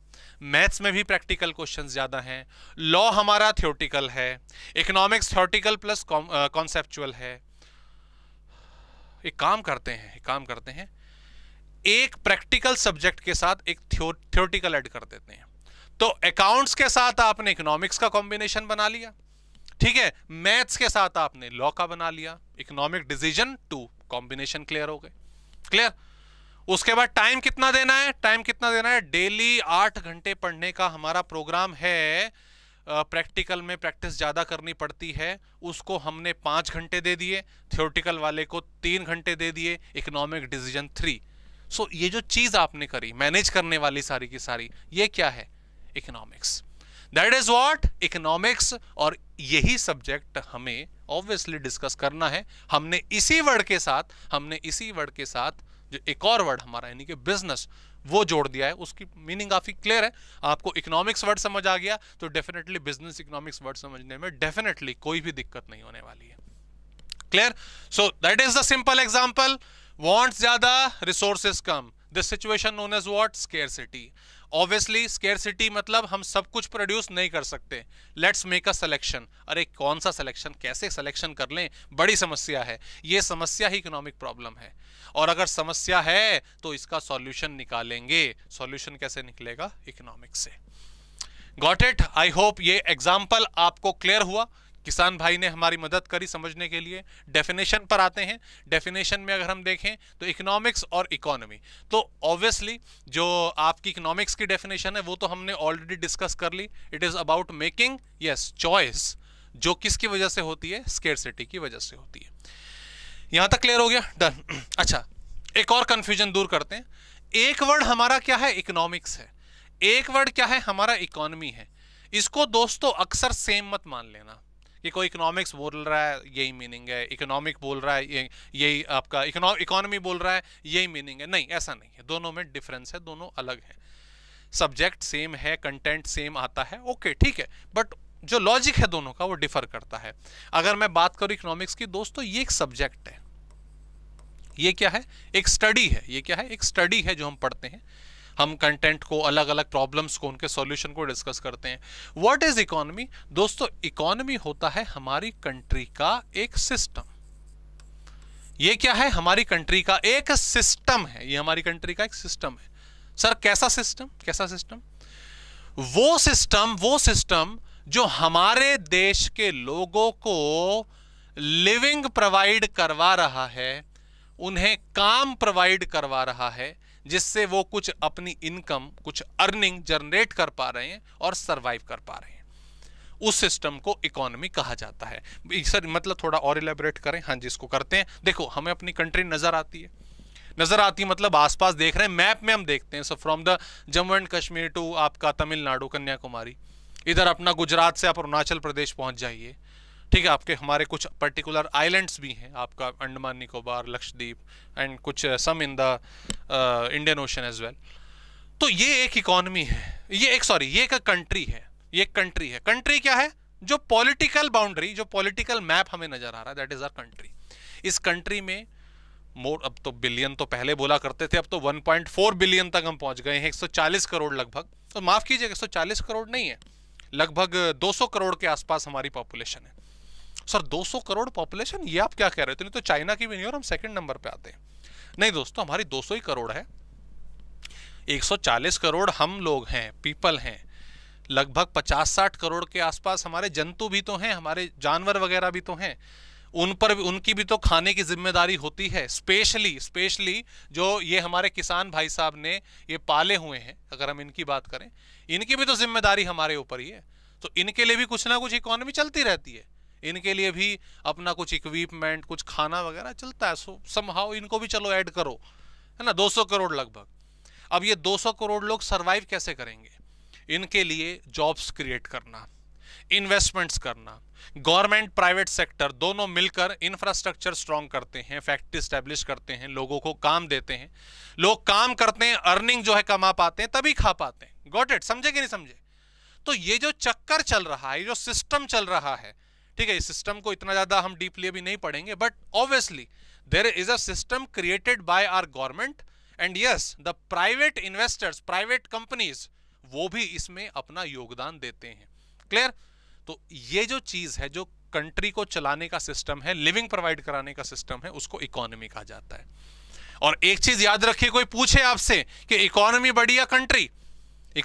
मैथ्स में भी प्रैक्टिकल क्वेश्चन ज़्यादा हैं लॉ हमारा थियोटिकल है इकोनॉमिक्स थियोटिकल प्लस कॉन्सेप्चुअल है एक काम करते हैं एक काम करते हैं एक प्रैक्टिकल सब्जेक्ट के साथ एक थियोटिकल ऐड कर देते हैं तो अकाउंट्स के साथ आपने इकोनॉमिक्स का कॉम्बिनेशन बना लिया ठीक है मैथ्स के साथ आपने लॉ का बना लिया economic decision two combination clear हो गए क्लियर उसके बाद टाइम कितना देना है टाइम कितना देना है डेली आठ घंटे पढ़ने का हमारा प्रोग्राम है प्रैक्टिकल में प्रैक्टिस ज़्यादा करनी पड़ती है उसको हमने पाँच घंटे दे दिए थियोटिकल वाले को तीन घंटे दे दिए इकोनॉमिक डिसीजन थ्री सो ये जो चीज़ आपने करी मैनेज करने वाली सारी की सारी ये क्या है economics that is what economics और यही सब्जेक्ट हमें ऑब्वियसली डिस्कस करना है हमने इसी वर्ड के साथ हमने इसी वर्ड के साथ जो एक और वर्ड हमारा यानी कि बिजनेस वो जोड़ दिया है उसकी मीनिंग काफ़ी क्लियर है आपको इकोनॉमिक्स वर्ड समझ आ गया तो डेफिनेटली बिजनेस इकोनॉमिक्स वर्ड समझने में डेफिनेटली कोई भी दिक्कत नहीं होने वाली है clear so that is the simple example wants ज्यादा रिसोर्सेज कम this situation known as what scare obviously scarcity मतलब हम सब कुछ प्रोड्यूस नहीं कर सकते लेट्स मेक अ सिलेक्शन अरे कौन सा सिलेक्शन कैसे सिलेक्शन कर लें बड़ी समस्या है ये समस्या ही इकोनॉमिक प्रॉब्लम है और अगर समस्या है तो इसका सॉल्यूशन निकालेंगे सॉल्यूशन कैसे निकलेगा इकोनॉमिक से गॉट इट आई होप ये एग्जाम्पल आपको क्लियर हुआ किसान भाई ने हमारी मदद करी समझने के लिए डेफिनेशन पर आते हैं डेफिनेशन में अगर हम देखें तो इकोनॉमिक्स और इकोनॉमी तो ऑब्वियसली जो आपकी इकोनॉमिक्स की डेफिनेशन है वो तो हमने ऑलरेडी डिस्कस कर ली it is about making yes choice जो किसकी वजह से होती है स्केरसिटी की वजह से होती है यहां तक क्लियर हो गया डन [clears throat] अच्छा एक और कंफ्यूजन दूर करते हैं एक वर्ड हमारा क्या है इकोनॉमिक्स है एक वर्ड क्या है हमारा इकोनॉमी है इसको दोस्तों अक्सर सेम मत मान लेना कि कोई इकोनॉमिक्स बोल रहा है यही मीनिंग है इकोनॉमिक बोल रहा है यही आपका इकोनॉमी बोल रहा है यही मीनिंग है नहीं ऐसा नहीं है दोनों में डिफरेंस है दोनों अलग है सब्जेक्ट सेम है कंटेंट सेम आता है ओके okay, ठीक है बट जो लॉजिक है दोनों का वो डिफर करता है अगर मैं बात करूं इकोनॉमिक्स की दोस्तों तो ये एक सब्जेक्ट है ये क्या है एक स्टडी है ये क्या है एक स्टडी है जो हम पढ़ते हैं हम कंटेंट को अलग अलग प्रॉब्लम्स को उनके सॉल्यूशन को डिस्कस करते हैं व्हाट इज इकोनॉमी दोस्तों इकोनॉमी होता है हमारी कंट्री का एक सिस्टम ये क्या है हमारी कंट्री का एक सिस्टम है ये हमारी कंट्री का एक सिस्टम है सर कैसा सिस्टम कैसा सिस्टम वो सिस्टम वो सिस्टम जो हमारे देश के लोगों को लिविंग प्रोवाइड करवा रहा है उन्हें काम प्रोवाइड करवा रहा है जिससे वो कुछ अपनी इनकम कुछ अर्निंग जनरेट कर पा रहे हैं और सरवाइव कर पा रहे हैं उस सिस्टम को इकोनॉमी कहा जाता है सर मतलब थोड़ा और इलेबोरेट करें हाँ जिसको करते हैं देखो हमें अपनी कंट्री नज़र आती है नज़र आती है मतलब आसपास देख रहे हैं मैप में हम देखते हैं so from the Jammu and Kashmir to आपका तमिलनाडु कन्याकुमारी इधर अपना गुजरात से आप अरुणाचल प्रदेश पहुंच जाइए ठीक है आपके हमारे कुछ पर्टिकुलर आइलैंड्स भी हैं आपका अंडमान निकोबार लक्षद्वीप एंड कुछ some in the Indian ocean as well तो ये एक इकोनॉमी है ये एक सॉरी ये एक कंट्री है ये एक कंट्री है कंट्री क्या है जो पॉलिटिकल बाउंड्री जो पॉलिटिकल मैप हमें नजर आ रहा है दैट इज आर कंट्री इस कंट्री में मोर अब तो बिलियन तो पहले बोला करते थे अब तो 1.4 बिलियन तक हम पहुंच गए हैं 140 करोड़ लगभग तो माफ कीजिएगा 140 करोड़ नहीं है लगभग 200 uh, करोड़ के आसपास हमारी पॉपुलेशन है सर 200 करोड़ पॉपुलेशन ये आप क्या कह रहे हो तो चाइना की भी नहीं और हम सेकंड नंबर पे आते हैं नहीं दोस्तों हमारी 200 ही करोड़ है 140 करोड़ हम लोग हैं पीपल हैं लगभग 50-60 करोड़ के आसपास हमारे जंतु भी तो हैं हमारे जानवर वगैरह भी तो हैं उन पर भी उनकी भी तो खाने की जिम्मेदारी होती है स्पेशली स्पेशली जो ये हमारे किसान भाई साहब ने ये पाले हुए हैं अगर हम इनकी बात करें इनकी भी तो जिम्मेदारी हमारे ऊपर ही है तो इनके लिए भी कुछ ना कुछ इकोनॉमी चलती रहती है इनके लिए भी अपना कुछ इक्विपमेंट कुछ खाना वगैरह चलता है सो समहाउ इनको भी चलो ऐड करो है ना 200 करोड़ लगभग अब ये 200 करोड़ लोग सरवाइव कैसे करेंगे इनके लिए जॉब्स क्रिएट करना इन्वेस्टमेंट्स करना गवर्नमेंट प्राइवेट सेक्टर दोनों मिलकर इंफ्रास्ट्रक्चर स्ट्रॉन्ग करते हैं फैक्ट्री स्टैब्लिश करते हैं लोगों को काम देते हैं लोग काम करते हैं अर्निंग जो है कमा पाते हैं तभी खा पाते हैं गॉट इट समझे कि नहीं समझे तो ये जो चक्कर चल रहा है जो सिस्टम चल रहा है ठीक है इस सिस्टम को इतना ज़्यादा हम डीपली अभी नहीं पढ़ेंगे but obviously there is a system created by our government and yes the private investors private companies वो भी इसमें अपना योगदान देते हैं क्लियर तो ये जो चीज है जो कंट्री को चलाने का सिस्टम है लिविंग प्रोवाइड कराने का सिस्टम है उसको इकोनॉमी कहा जाता है और एक चीज याद रखिए कोई पूछे आपसे कि इकोनॉमी बढ़ी या कंट्री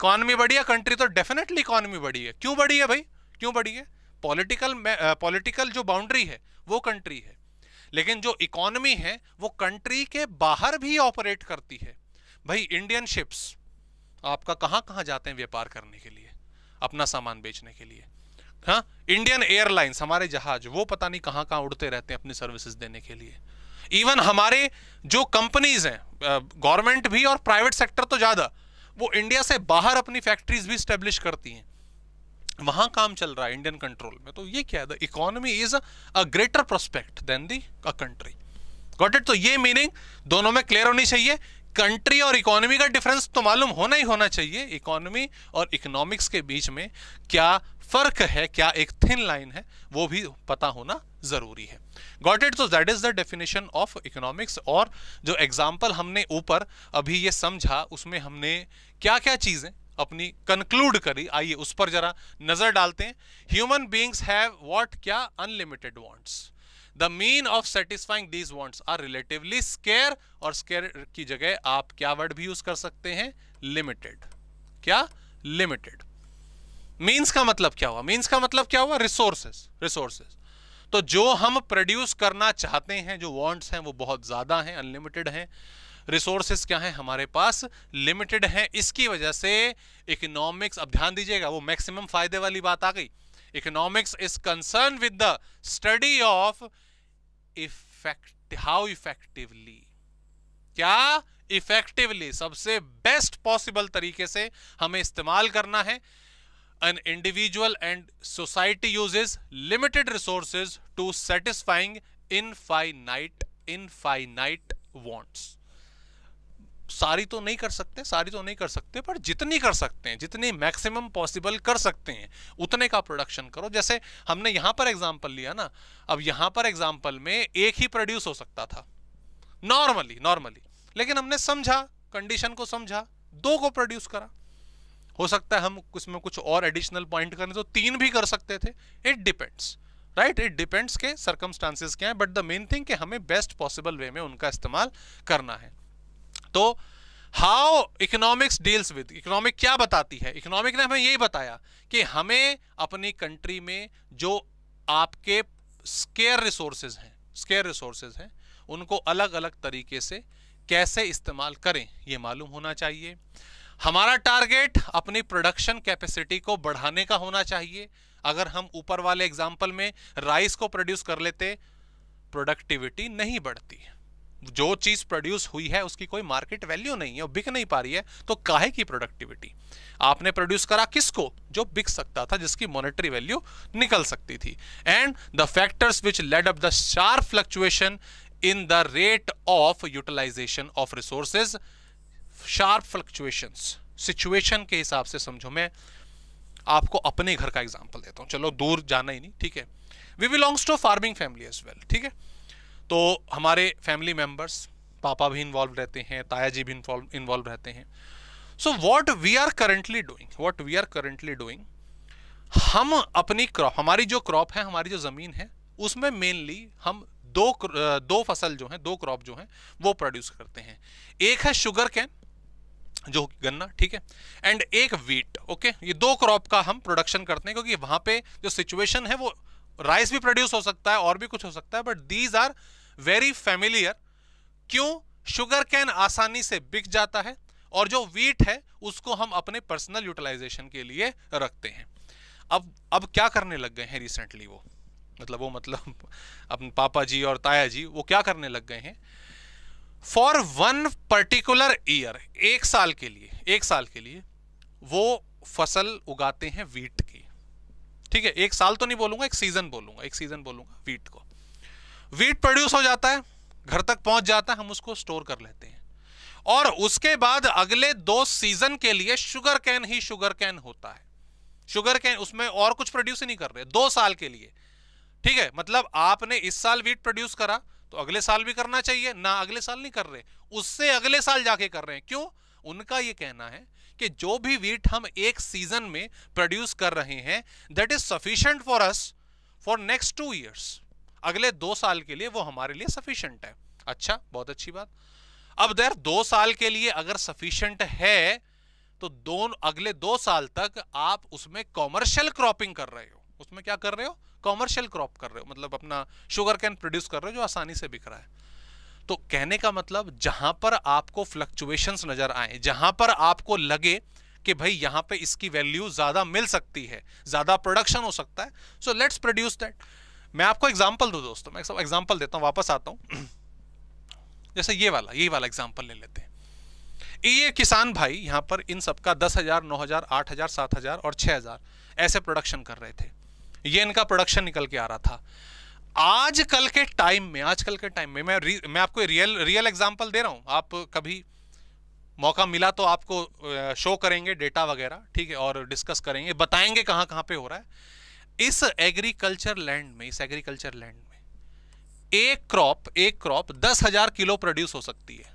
इकोनॉमी बढ़ी या कंट्री तो डेफिनेटली इकोनॉमी बढ़ी है क्यों बढ़ी है भाई क्यों बढ़ी है पॉलिटिकल पॉलिटिकल uh, जो बाउंड्री है वो कंट्री है लेकिन जो इकोनॉमी है वो कंट्री के बाहर भी ऑपरेट करती है भाई इंडियन शिप्स आपका कहाँ कहाँ जाते हैं व्यापार करने के लिए अपना सामान बेचने के लिए हाँ इंडियन एयरलाइंस हमारे जहाज वो पता नहीं कहाँ कहाँ उड़ते रहते हैं अपनी सर्विसेज देने के लिए इवन हमारे जो कंपनीज हैं गवर्नमेंट भी और प्राइवेट सेक्टर तो ज़्यादा वो इंडिया से बाहर अपनी फैक्ट्रीज भी स्टेब्लिश करती हैं वहां काम चल रहा है इंडियन कंट्रोल में तो ये क्या है economy is a greater prospect than the a country got it तो ये मीनिंग दोनों में क्लियर होनी चाहिए कंट्री और इकोनॉमी का डिफरेंस तो मालूम होना ही होना चाहिए इकोनॉमी और इकोनॉमिक्स के बीच में क्या फर्क है क्या एक थिन लाइन है वो भी पता होना जरूरी है गॉट इट तो that is the definition of economics और जो एग्जाम्पल हमने ऊपर अभी ये समझा उसमें हमने क्या क्या चीज़ें अपनी कंक्लूड करी आइए उस पर जरा नजर डालते हैं ह्यूमन बींग्स हैव वॉट क्या unlimited wants the mean of satisfying these wants are relatively scarce और स्केयर की जगह आप क्या वर्ड भी यूज कर सकते हैं लिमिटेड क्या लिमिटेड मीन्स का मतलब क्या हुआ मीन्स का मतलब क्या हुआ रिसोर्सेस रिसोर्सेस तो जो हम प्रोड्यूस करना चाहते हैं जो वॉन्ट्स हैं वो बहुत ज्यादा हैं अनलिमिटेड हैं रिसोर्सेस क्या है हमारे पास लिमिटेड हैं इसकी वजह से इकोनॉमिक्स अब ध्यान दीजिएगा वो मैक्सिमम फायदे वाली बात आ गई economics is concern with the study of effect how effectively क्या इफेक्टिवली सबसे बेस्ट पॉसिबल तरीके से हमें इस्तेमाल करना है an individual and society uses limited resources to satisfying infinite infinite wants सारी तो नहीं कर सकते सारी तो नहीं कर सकते पर जितनी कर सकते हैं जितनी मैक्सिमम पॉसिबल कर सकते हैं उतने का प्रोडक्शन करो जैसे हमने यहां पर एग्जाम्पल लिया ना अब यहां पर एग्जाम्पल में एक ही प्रोड्यूस हो सकता था नॉर्मली नॉर्मली लेकिन हमने समझा कंडीशन को समझा दो को प्रोड्यूस करा हो सकता है हम इसमें कुछ और एडिशनल पॉइंट करें तो तीन भी कर सकते थे it depends right it depends के सर्कमस्टांसिस क्या है बट द मेन थिंग हमें बेस्ट पॉसिबल वे में उनका इस्तेमाल करना है तो how economics deals with economic क्या बताती है इकोनॉमिक ने हमें यही बताया कि हमें अपनी कंट्री में जो आपके स्केयर रिसोर्सेज हैं स्केयर रिसोर्सेज हैं उनको अलग अलग तरीके से कैसे इस्तेमाल करें ये मालूम होना चाहिए हमारा टारगेट अपनी प्रोडक्शन कैपेसिटी को बढ़ाने का होना चाहिए अगर हम ऊपर वाले एग्जाम्पल में राइस को प्रोड्यूस कर लेते प्रोडक्टिविटी नहीं बढ़ती जो चीज प्रोड्यूस हुई है उसकी कोई मार्केट वैल्यू नहीं है बिक नहीं पा रही है तो काहे की प्रोडक्टिविटी आपने प्रोड्यूस करा किसको जो बिक सकता था जिसकी मॉनेटरी वैल्यू निकल सकती थी and the factors which led up the sharp fluctuation in the rate of utilisation of resources sharp fluctuation situation के हिसाब से समझो मैं आपको अपने घर का एग्जाम्पल देता हूँ चलो दूर जाना ही नहीं ठीक है we belongs to farming family as well ठीक है तो हमारे फैमिली मेम्बर्स पापा भी इन्वॉल्व रहते हैं ताया जी भी इन्वॉल्व रहते हैं so what we are currently doing what we are currently doing हम अपनी क्रॉप हमारी जो क्रॉप है हमारी जो ज़मीन है उसमें मेनली हम दो दो फसल जो हैं दो क्रॉप जो हैं वो प्रोड्यूस करते हैं एक है शुगर कैन जो गन्ना ठीक है एंड एक वीट ओके ये दो क्रॉप का हम प्रोडक्शन करते हैं क्योंकि वहाँ पे जो सिचुएशन है वो राइस भी प्रोड्यूस हो सकता है और भी कुछ हो सकता है but these are very familiar क्यों शुगर कैन आसानी से बिक जाता है और जो वीट है उसको हम अपने पर्सनल यूटिलाइजेशन के लिए रखते हैं अब अब क्या करने लग गए हैं रिसेंटली वो मतलब वो मतलब [laughs] अपने पापा जी और ताया जी वो क्या करने लग गए हैं फॉर वन पर्टिकुलर ईयर एक साल के लिए एक साल के लिए वो फसल उगाते हैं वीट की ठीक है एक साल तो नहीं बोलूंगा एक सीजन बोलूंगा एक सीजन बोलूंगा वीट को वीट प्रोड्यूस हो जाता है घर तक पहुंच जाता है हम उसको स्टोर कर लेते हैं और उसके बाद अगले दो सीजन के लिए शुगर कैन ही शुगर कैन होता है शुगर कैन उसमें और कुछ प्रोड्यूस ही नहीं कर रहे दो साल के लिए ठीक है मतलब आपने इस साल वीट प्रोड्यूस करा तो अगले साल भी करना चाहिए ना अगले साल नहीं कर रहे उससे अगले साल जाके कर रहे हैं क्यों उनका ये कहना है कि जो भी वीट हम एक सीजन में प्रोड्यूस कर रहे हैं that is sufficient for us for next two years अगले दो साल के लिए वो हमारे लिए सफिशियंट है अच्छा बहुत अच्छी बात अब देर दो साल के लिए अगर सफिशियंट है तो दोनों अगले दो साल तक आप उसमें कॉमर्शियल क्रॉपिंग कर रहे हो उसमें क्या कर रहे हो कॉमर्शियल क्रॉप कर रहे हो मतलब अपना शुगर कैन प्रोड्यूस कर रहे हो जो आसानी से बिक रहा है तो कहने का मतलब जहां पर आपको फ्लक्चुएशंस नजर आए जहां पर आपको लगे कि भाई यहां पे इसकी वैल्यू ज्यादा मिल सकती है ज्यादा प्रोडक्शन हो सकता है सो लेट्स प्रोड्यूस दैट मैं आपको एग्जाम्पल दू दोस्तों मैं सब एग्जाम्पल देता हूं वापस आता हूं [clears throat] जैसे ये वाला ये वाला एग्जाम्पल ले लेते हैं ये किसान भाई यहां पर इन सबका दस हजार नौ हजार आठ हजार सात हजार और छह हजार ऐसे प्रोडक्शन कर रहे थे ये इनका प्रोडक्शन निकल के आ रहा था आजकल के टाइम में आजकल के टाइम में मैं मैं आपको रियल रियल एग्जांपल दे रहा हूं आप कभी मौका मिला तो आपको शो करेंगे डेटा वगैरह ठीक है और डिस्कस करेंगे बताएंगे कहाँ कहाँ पे हो रहा है इस एग्रीकल्चर लैंड में इस एग्रीकल्चर लैंड में एक क्रॉप एक क्रॉप दस हजार किलो प्रोड्यूस हो सकती है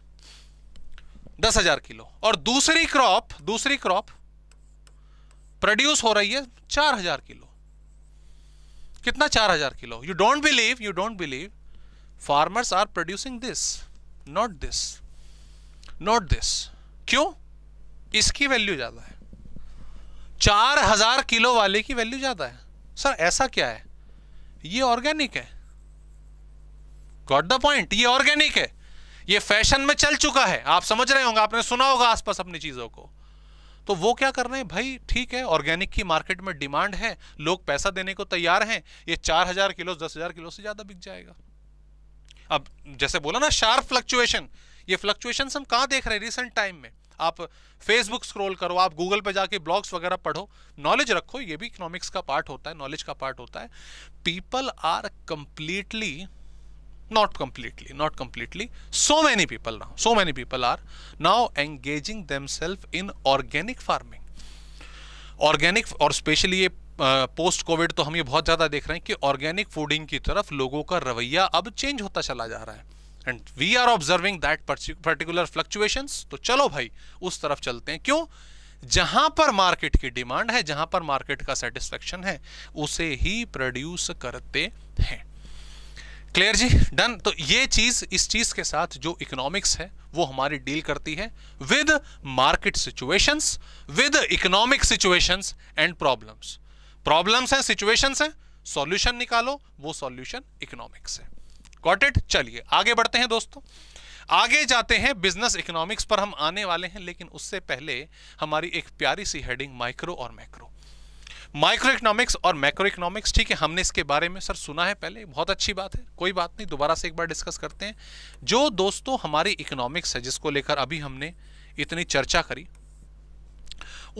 दस हजार किलो और दूसरी क्रॉप दूसरी क्रॉप प्रोड्यूस हो रही है चार हजार किलो कितना चार हजार kilo you don't believe you don't believe farmers are producing this not this not this क्यों इसकी वैल्यू ज्यादा है चार हजार किलो वाले की वैल्यू ज्यादा है सर ऐसा क्या है ये ऑर्गेनिक है गॉट द पॉइंट ये ऑर्गेनिक है ये फैशन में चल चुका है आप समझ रहे होंगे आपने सुना होगा आसपास अपनी चीजों को तो वो क्या कर रहे हैं भाई ठीक है ऑर्गेनिक की मार्केट में डिमांड है लोग पैसा देने को तैयार हैं ये चार हजार किलो दस हजार किलो से ज्यादा बिक जाएगा अब जैसे बोला ना शार्प फ्लक्चुएशन ये फ्लक्चुएशन हम कहाँ देख रहे हैं रिसेंट टाइम में आप फेसबुक स्क्रॉल करो आप गूगल पे जाके ब्लॉग्स वगैरह पढ़ो नॉलेज रखो ये भी इकोनॉमिक्स का पार्ट होता है नॉलेज का पार्ट होता है people are completely not completely not completely so many people now so many people are now engaging themselves in organic farming organic or specially a post Covid तो हम ये बहुत ज़्यादा देख रहे हैं कि ऑर्गेनिक फूडिंग की तरफ लोगों का रवैया अब चेंज होता चला जा रहा है and we are observing that particular fluctuations तो चलो भाई उस तरफ चलते हैं क्यों जहां पर मार्केट की डिमांड है जहां पर मार्केट का सेटिस्फेक्शन है उसे ही प्रोड्यूस करते हैं क्लियर जी डन तो ये चीज इस चीज के साथ जो इकोनॉमिक्स है वो हमारी डील करती है with market situations with economic situations and problems problems हैं सिचुएशंस हैं सॉल्यूशन निकालो वो सॉल्यूशन इकोनॉमिक्स है गॉट इट चलिए आगे बढ़ते हैं दोस्तों आगे जाते हैं बिजनेस इकोनॉमिक्स पर हम आने वाले हैं लेकिन उससे पहले हमारी एक प्यारी सी हेडिंग माइक्रो और मैक्रो माइक्रो इकोनॉमिक्स और मैक्रो इकोनॉमिक्स ठीक है हमने इसके बारे में सर सुना है पहले बहुत अच्छी बात है कोई बात नहीं दोबारा से एक बार डिस्कस करते हैं जो दोस्तों हमारी इकोनॉमिक्स है जिसको लेकर अभी हमने इतनी चर्चा करी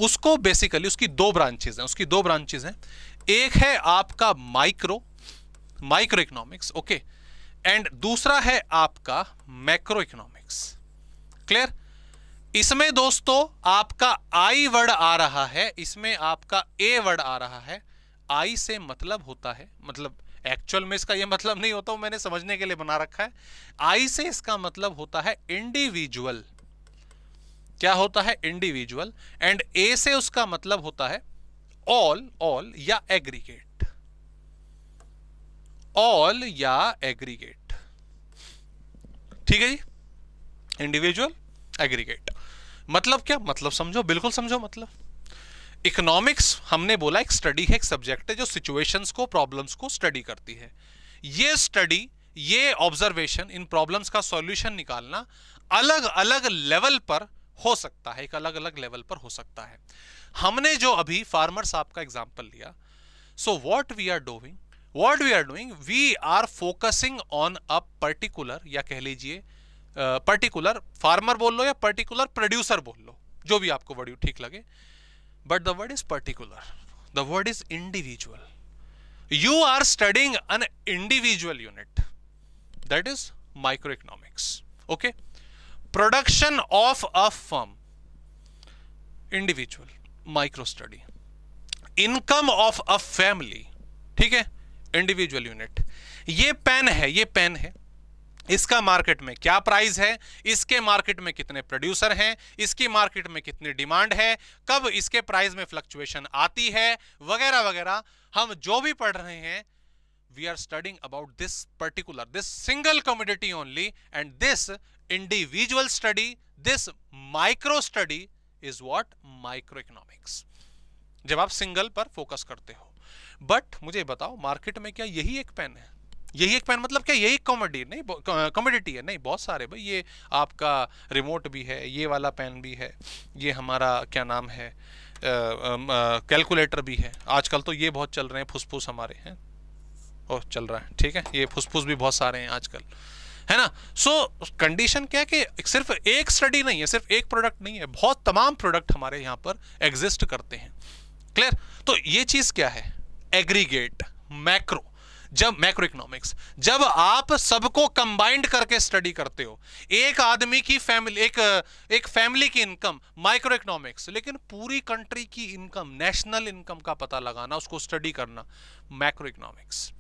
उसको बेसिकली उसकी दो ब्रांचेज हैं उसकी दो ब्रांचेज हैं एक है आपका micro micro economics okay and दूसरा है आपका मैक्रो इकोनॉमिक्स क्लियर इसमें दोस्तों आपका आई वर्ड आ रहा है इसमें आपका ए वर्ड आ रहा है आई से मतलब होता है मतलब एक्चुअल में इसका यह मतलब नहीं होता मैंने समझने के लिए बना रखा है आई से इसका मतलब होता है इंडिविजुअल क्या होता है इंडिविजुअल एंड ए से उसका मतलब होता है ऑल ऑल या एग्रीगेट ऑल या एग्रीगेट ठीक है जी इंडिविजुअल एग्रीगेट मतलब क्या मतलब समझो बिल्कुल समझो मतलब इकोनॉमिक्स हमने बोला एक स्टडी है एक सब्जेक्ट है जो सिचुएशंस को प्रॉब्लम्स को स्टडी करती है ये स्टडी ये ऑब्जर्वेशन इन प्रॉब्लम्स का सॉल्यूशन निकालना अलग अलग लेवल पर हो सकता है एक अलग अलग लेवल पर हो सकता है हमने जो अभी फार्मर साहब का एग्जाम्पल लिया so what we are doing what we are doing we are focusing on a particular या कह लीजिए पर्टिकुलर फार्मर बोल लो या पर्टिकुलर प्रोड्यूसर बोल लो जो भी आपको वर्ड ठीक लगे but the word is particular the word is individual you are studying an individual unit that is micro economics okay production of a firm individual micro study income of a family ठीक है individual unit ये pen है ये pen है इसका market में क्या price है इसके मार्केट में कितने प्रोड्यूसर हैं इसकी मार्केट में कितनी डिमांड है कब इसके प्राइस में फ्लक्चुएशन आती है वगैरह वगैरह हम जो भी पढ़ रहे हैं we are studying about this particular this single community only and this individual study this micro study is what micro economics जब आप सिंगल पर फोकस करते हो बट मुझे बताओ मार्केट में क्या यही एक पेन है यही एक पैन मतलब क्या यही एक कॉमेडी नहीं कॉमोडिटी है नहीं बहुत सारे भाई ये आपका रिमोट भी है ये वाला पेन भी है ये हमारा क्या नाम है कैलकुलेटर भी है आजकल तो ये बहुत चल रहे हैं फुसफुस हमारे हैं ओह चल रहा है ठीक है ये फुसफुस भी बहुत सारे हैं आजकल है ना सो so, कंडीशन क्या है कि सिर्फ एक स्टडी नहीं है सिर्फ एक प्रोडक्ट नहीं है बहुत तमाम प्रोडक्ट हमारे यहाँ पर एग्जिस्ट करते हैं क्लियर तो ये चीज़ क्या है एग्रीगेट मैक्रो जब मैक्रो इकोनॉमिक्स जब आप सबको कंबाइंड करके स्टडी करते हो एक आदमी की फैमिली एक एक फैमिली की इनकम माइक्रो इकोनॉमिक्स लेकिन पूरी कंट्री की इनकम नेशनल इनकम का पता लगाना उसको स्टडी करना मैक्रो इकोनॉमिक्स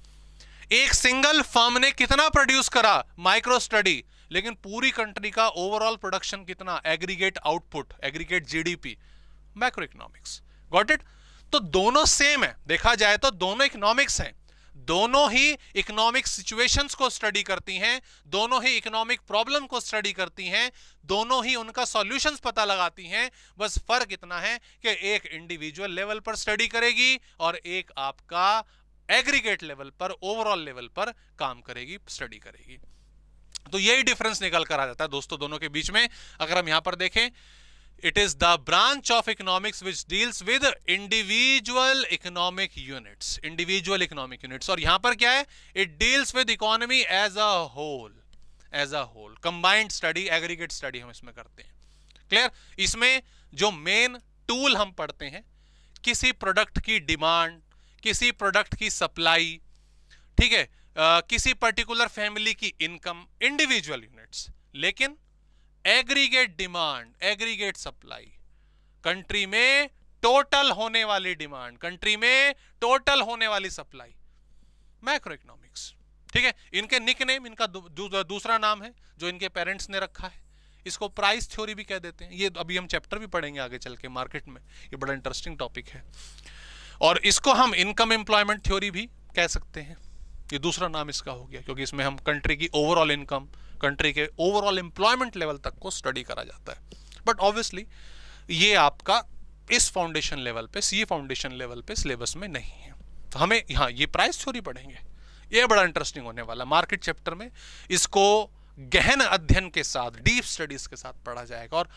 एक सिंगल फर्म ने कितना प्रोड्यूस करा माइक्रो स्टडी लेकिन पूरी कंट्री का ओवरऑल प्रोडक्शन कितना aggregate output aggregate GDP macro economics got it तो दोनों सेम है देखा जाए तो दोनों इकोनॉमिक्स हैं दोनों ही इकोनॉमिक सिचुएशंस को स्टडी करती हैं दोनों ही इकोनॉमिक प्रॉब्लम को स्टडी करती हैं दोनों ही उनका सॉल्यूशंस पता लगाती हैं बस फर्क इतना है कि एक इंडिविजुअल लेवल पर स्टडी करेगी और एक आपका एग्रीगेट लेवल पर ओवरऑल लेवल पर काम करेगी स्टडी करेगी तो यही डिफरेंस निकल कर आ जाता है दोस्तों दोनों के बीच में अगर हम यहां पर देखें It is the branch of economics which deals with individual economic units. Individual economic units. और यहां पर क्या है It deals with economy as a whole. As a whole. Combined study, aggregate study हम इसमें करते हैं क्लियर इसमें जो मेन टूल हम पढ़ते हैं किसी प्रोडक्ट की डिमांड किसी प्रोडक्ट की सप्लाई ठीक है आ, किसी पर्टिकुलर फैमिली की इनकम इंडिविजुअल यूनिट्स लेकिन aggregate demand aggregate supply country में टोटल होने वाली डिमांड कंट्री में टोटल होने वाली सप्लाई मैक्रो इकोनॉमिक्स ठीक है इनके निक नेम इनका दू, दू, दूसरा नाम है जो इनके पेरेंट्स ने रखा है इसको प्राइस थ्योरी भी कह देते हैं ये अभी हम चैप्टर भी पढ़ेंगे आगे चल के मार्केट में ये बड़ा इंटरेस्टिंग टॉपिक है और इसको हम इनकम एम्प्लॉयमेंट थ्योरी भी कह सकते हैं ये दूसरा नाम इसका हो गया क्योंकि इसमें हम कंट्री की ओवरऑल इनकम कंट्री के ओवरऑल एम्प्लॉयमेंट लेवल तक को स्टडी करा जाता है बट ऑब्वियसली ये आपका इस फाउंडेशन लेवल पे सी फाउंडेशन लेवल पे सिलेबस में नहीं है तो हमें यहाँ ये प्राइस थ्योरी पढ़ेंगे ये बड़ा इंटरेस्टिंग होने वाला मार्केट चैप्टर में इसको गहन अध्ययन के साथ डीप स्टडीज के साथ पढ़ा जाएगा और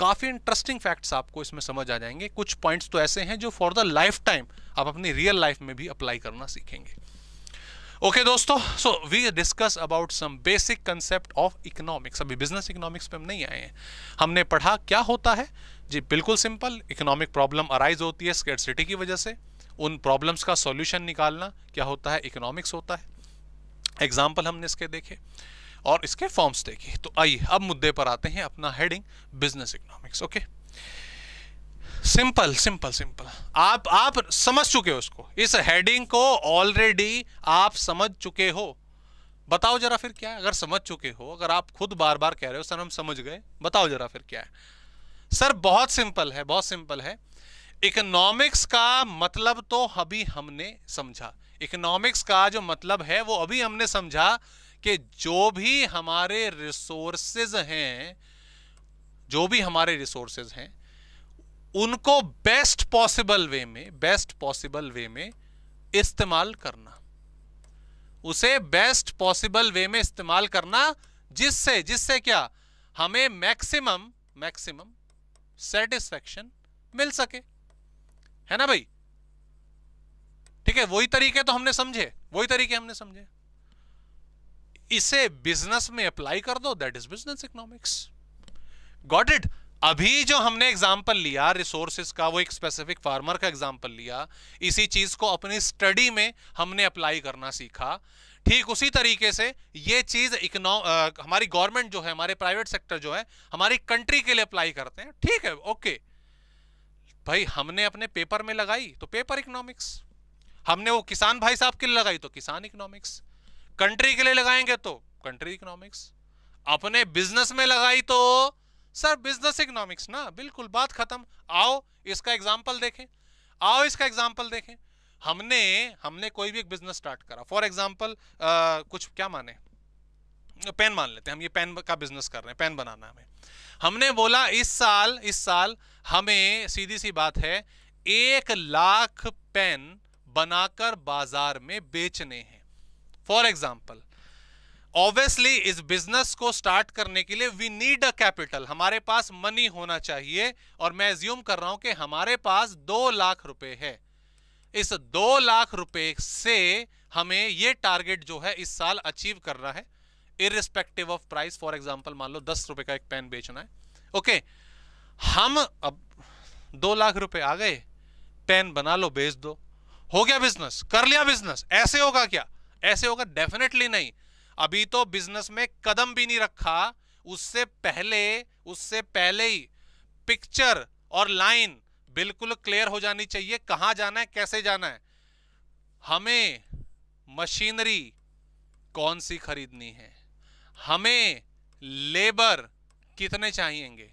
काफ़ी इंटरेस्टिंग फैक्ट्स आपको इसमें समझ आ जाएंगे कुछ पॉइंट्स तो ऐसे हैं जो फॉर द लाइफ टाइम आप अपनी रियल लाइफ में भी अप्लाई करना सीखेंगे ओके okay, दोस्तों so we discuss about some basic concept of economics अभी बिजनेस इकोनॉमिक्स पे हम नहीं आए हैं हमने पढ़ा क्या होता है जी बिल्कुल सिंपल इकोनॉमिक प्रॉब्लम अराइज होती है स्केटसिटी की वजह से उन प्रॉब्लम्स का सॉल्यूशन निकालना क्या होता है इकोनॉमिक्स होता है एग्जाम्पल हमने इसके देखे और इसके फॉर्म्स देखे तो आइए अब मुद्दे पर आते हैं अपना heading business economics okay okay? Simple simple simple आप आप समझ चुके हो उसको इस हेडिंग को ऑलरेडी आप समझ चुके हो बताओ जरा फिर क्या है अगर समझ चुके हो अगर आप खुद बार बार कह रहे हो सर हम समझ गए बताओ जरा फिर क्या है सर बहुत सिंपल है बहुत सिंपल है इकोनॉमिक्स का मतलब तो अभी हमने समझा इकोनॉमिक्स का जो मतलब है वो अभी हमने समझा कि जो भी हमारे रिसोर्सेज हैं जो भी हमारे रिसोर्सेज हैं उनको बेस्ट पॉसिबल वे में बेस्ट पॉसिबल वे में इस्तेमाल करना उसे बेस्ट पॉसिबल वे में इस्तेमाल करना जिससे जिससे क्या हमें मैक्सिमम मैक्सिमम सेटिस्फेक्शन मिल सके है ना भाई ठीक है वही तरीके तो हमने समझे वही तरीके हमने समझे इसे बिजनेस में अप्लाई कर दो that is business economics got it अभी जो हमने एग्जाम्पल लिया रिसोर्सिस का वो एक स्पेसिफिक फार्मर का एग्जाम्पल लिया इसी चीज को अपनी स्टडी में हमने अप्लाई करना सीखा ठीक उसी तरीके से ये चीज इकनो हमारी गवर्नमेंट जो है हमारे प्राइवेट सेक्टर जो है हमारी कंट्री के लिए अप्लाई करते हैं ठीक है ओके भाई हमने अपने पेपर में लगाई तो पेपर इकोनॉमिक्स हमने वो किसान भाई साहब के लिए लगाई तो किसान इकोनॉमिक्स कंट्री के लिए लगाएंगे तो कंट्री इकोनॉमिक्स अपने बिजनेस में लगाई तो सर बिजनेस इकोनॉमिक्स ना बिल्कुल बात खत्म आओ इसका एग्जाम्पल देखें आओ इसका एग्जाम्पल देखें हमने हमने कोई भी एक बिजनेस स्टार्ट करा फॉर एग्जाम्पल कुछ क्या माने पेन मान लेते हैं हम ये पेन का बिजनेस कर रहे हैं पेन बनाना हमें हमने बोला इस साल इस साल हमें सीधी सी बात है एक लाख पेन बनाकर बाजार में बेचने हैं फॉर एग्जाम्पल ऑब्वियसली इस बिजनेस को स्टार्ट करने के लिए वी नीड अ कैपिटल हमारे पास मनी होना चाहिए और मैं ज्यूम कर रहा हूं कि हमारे पास दो लाख रुपए है इस दो लाख रुपए से हमें ये टारगेट जो है इस साल अचीव करना है irrespective of price for example मान लो दस रुपए का एक पेन बेचना है ओके okay, हम अब दो लाख रुपए आ गए पेन बना लो बेच दो हो गया बिजनेस कर लिया बिजनेस ऐसे होगा क्या ऐसे होगा डेफिनेटली नहीं अभी तो बिजनेस में कदम भी नहीं रखा उससे पहले उससे पहले ही पिक्चर और लाइन बिल्कुल क्लियर हो जानी चाहिए कहाँ जाना है कैसे जाना है हमें मशीनरी कौन सी खरीदनी है हमें लेबर कितने चाहिएंगे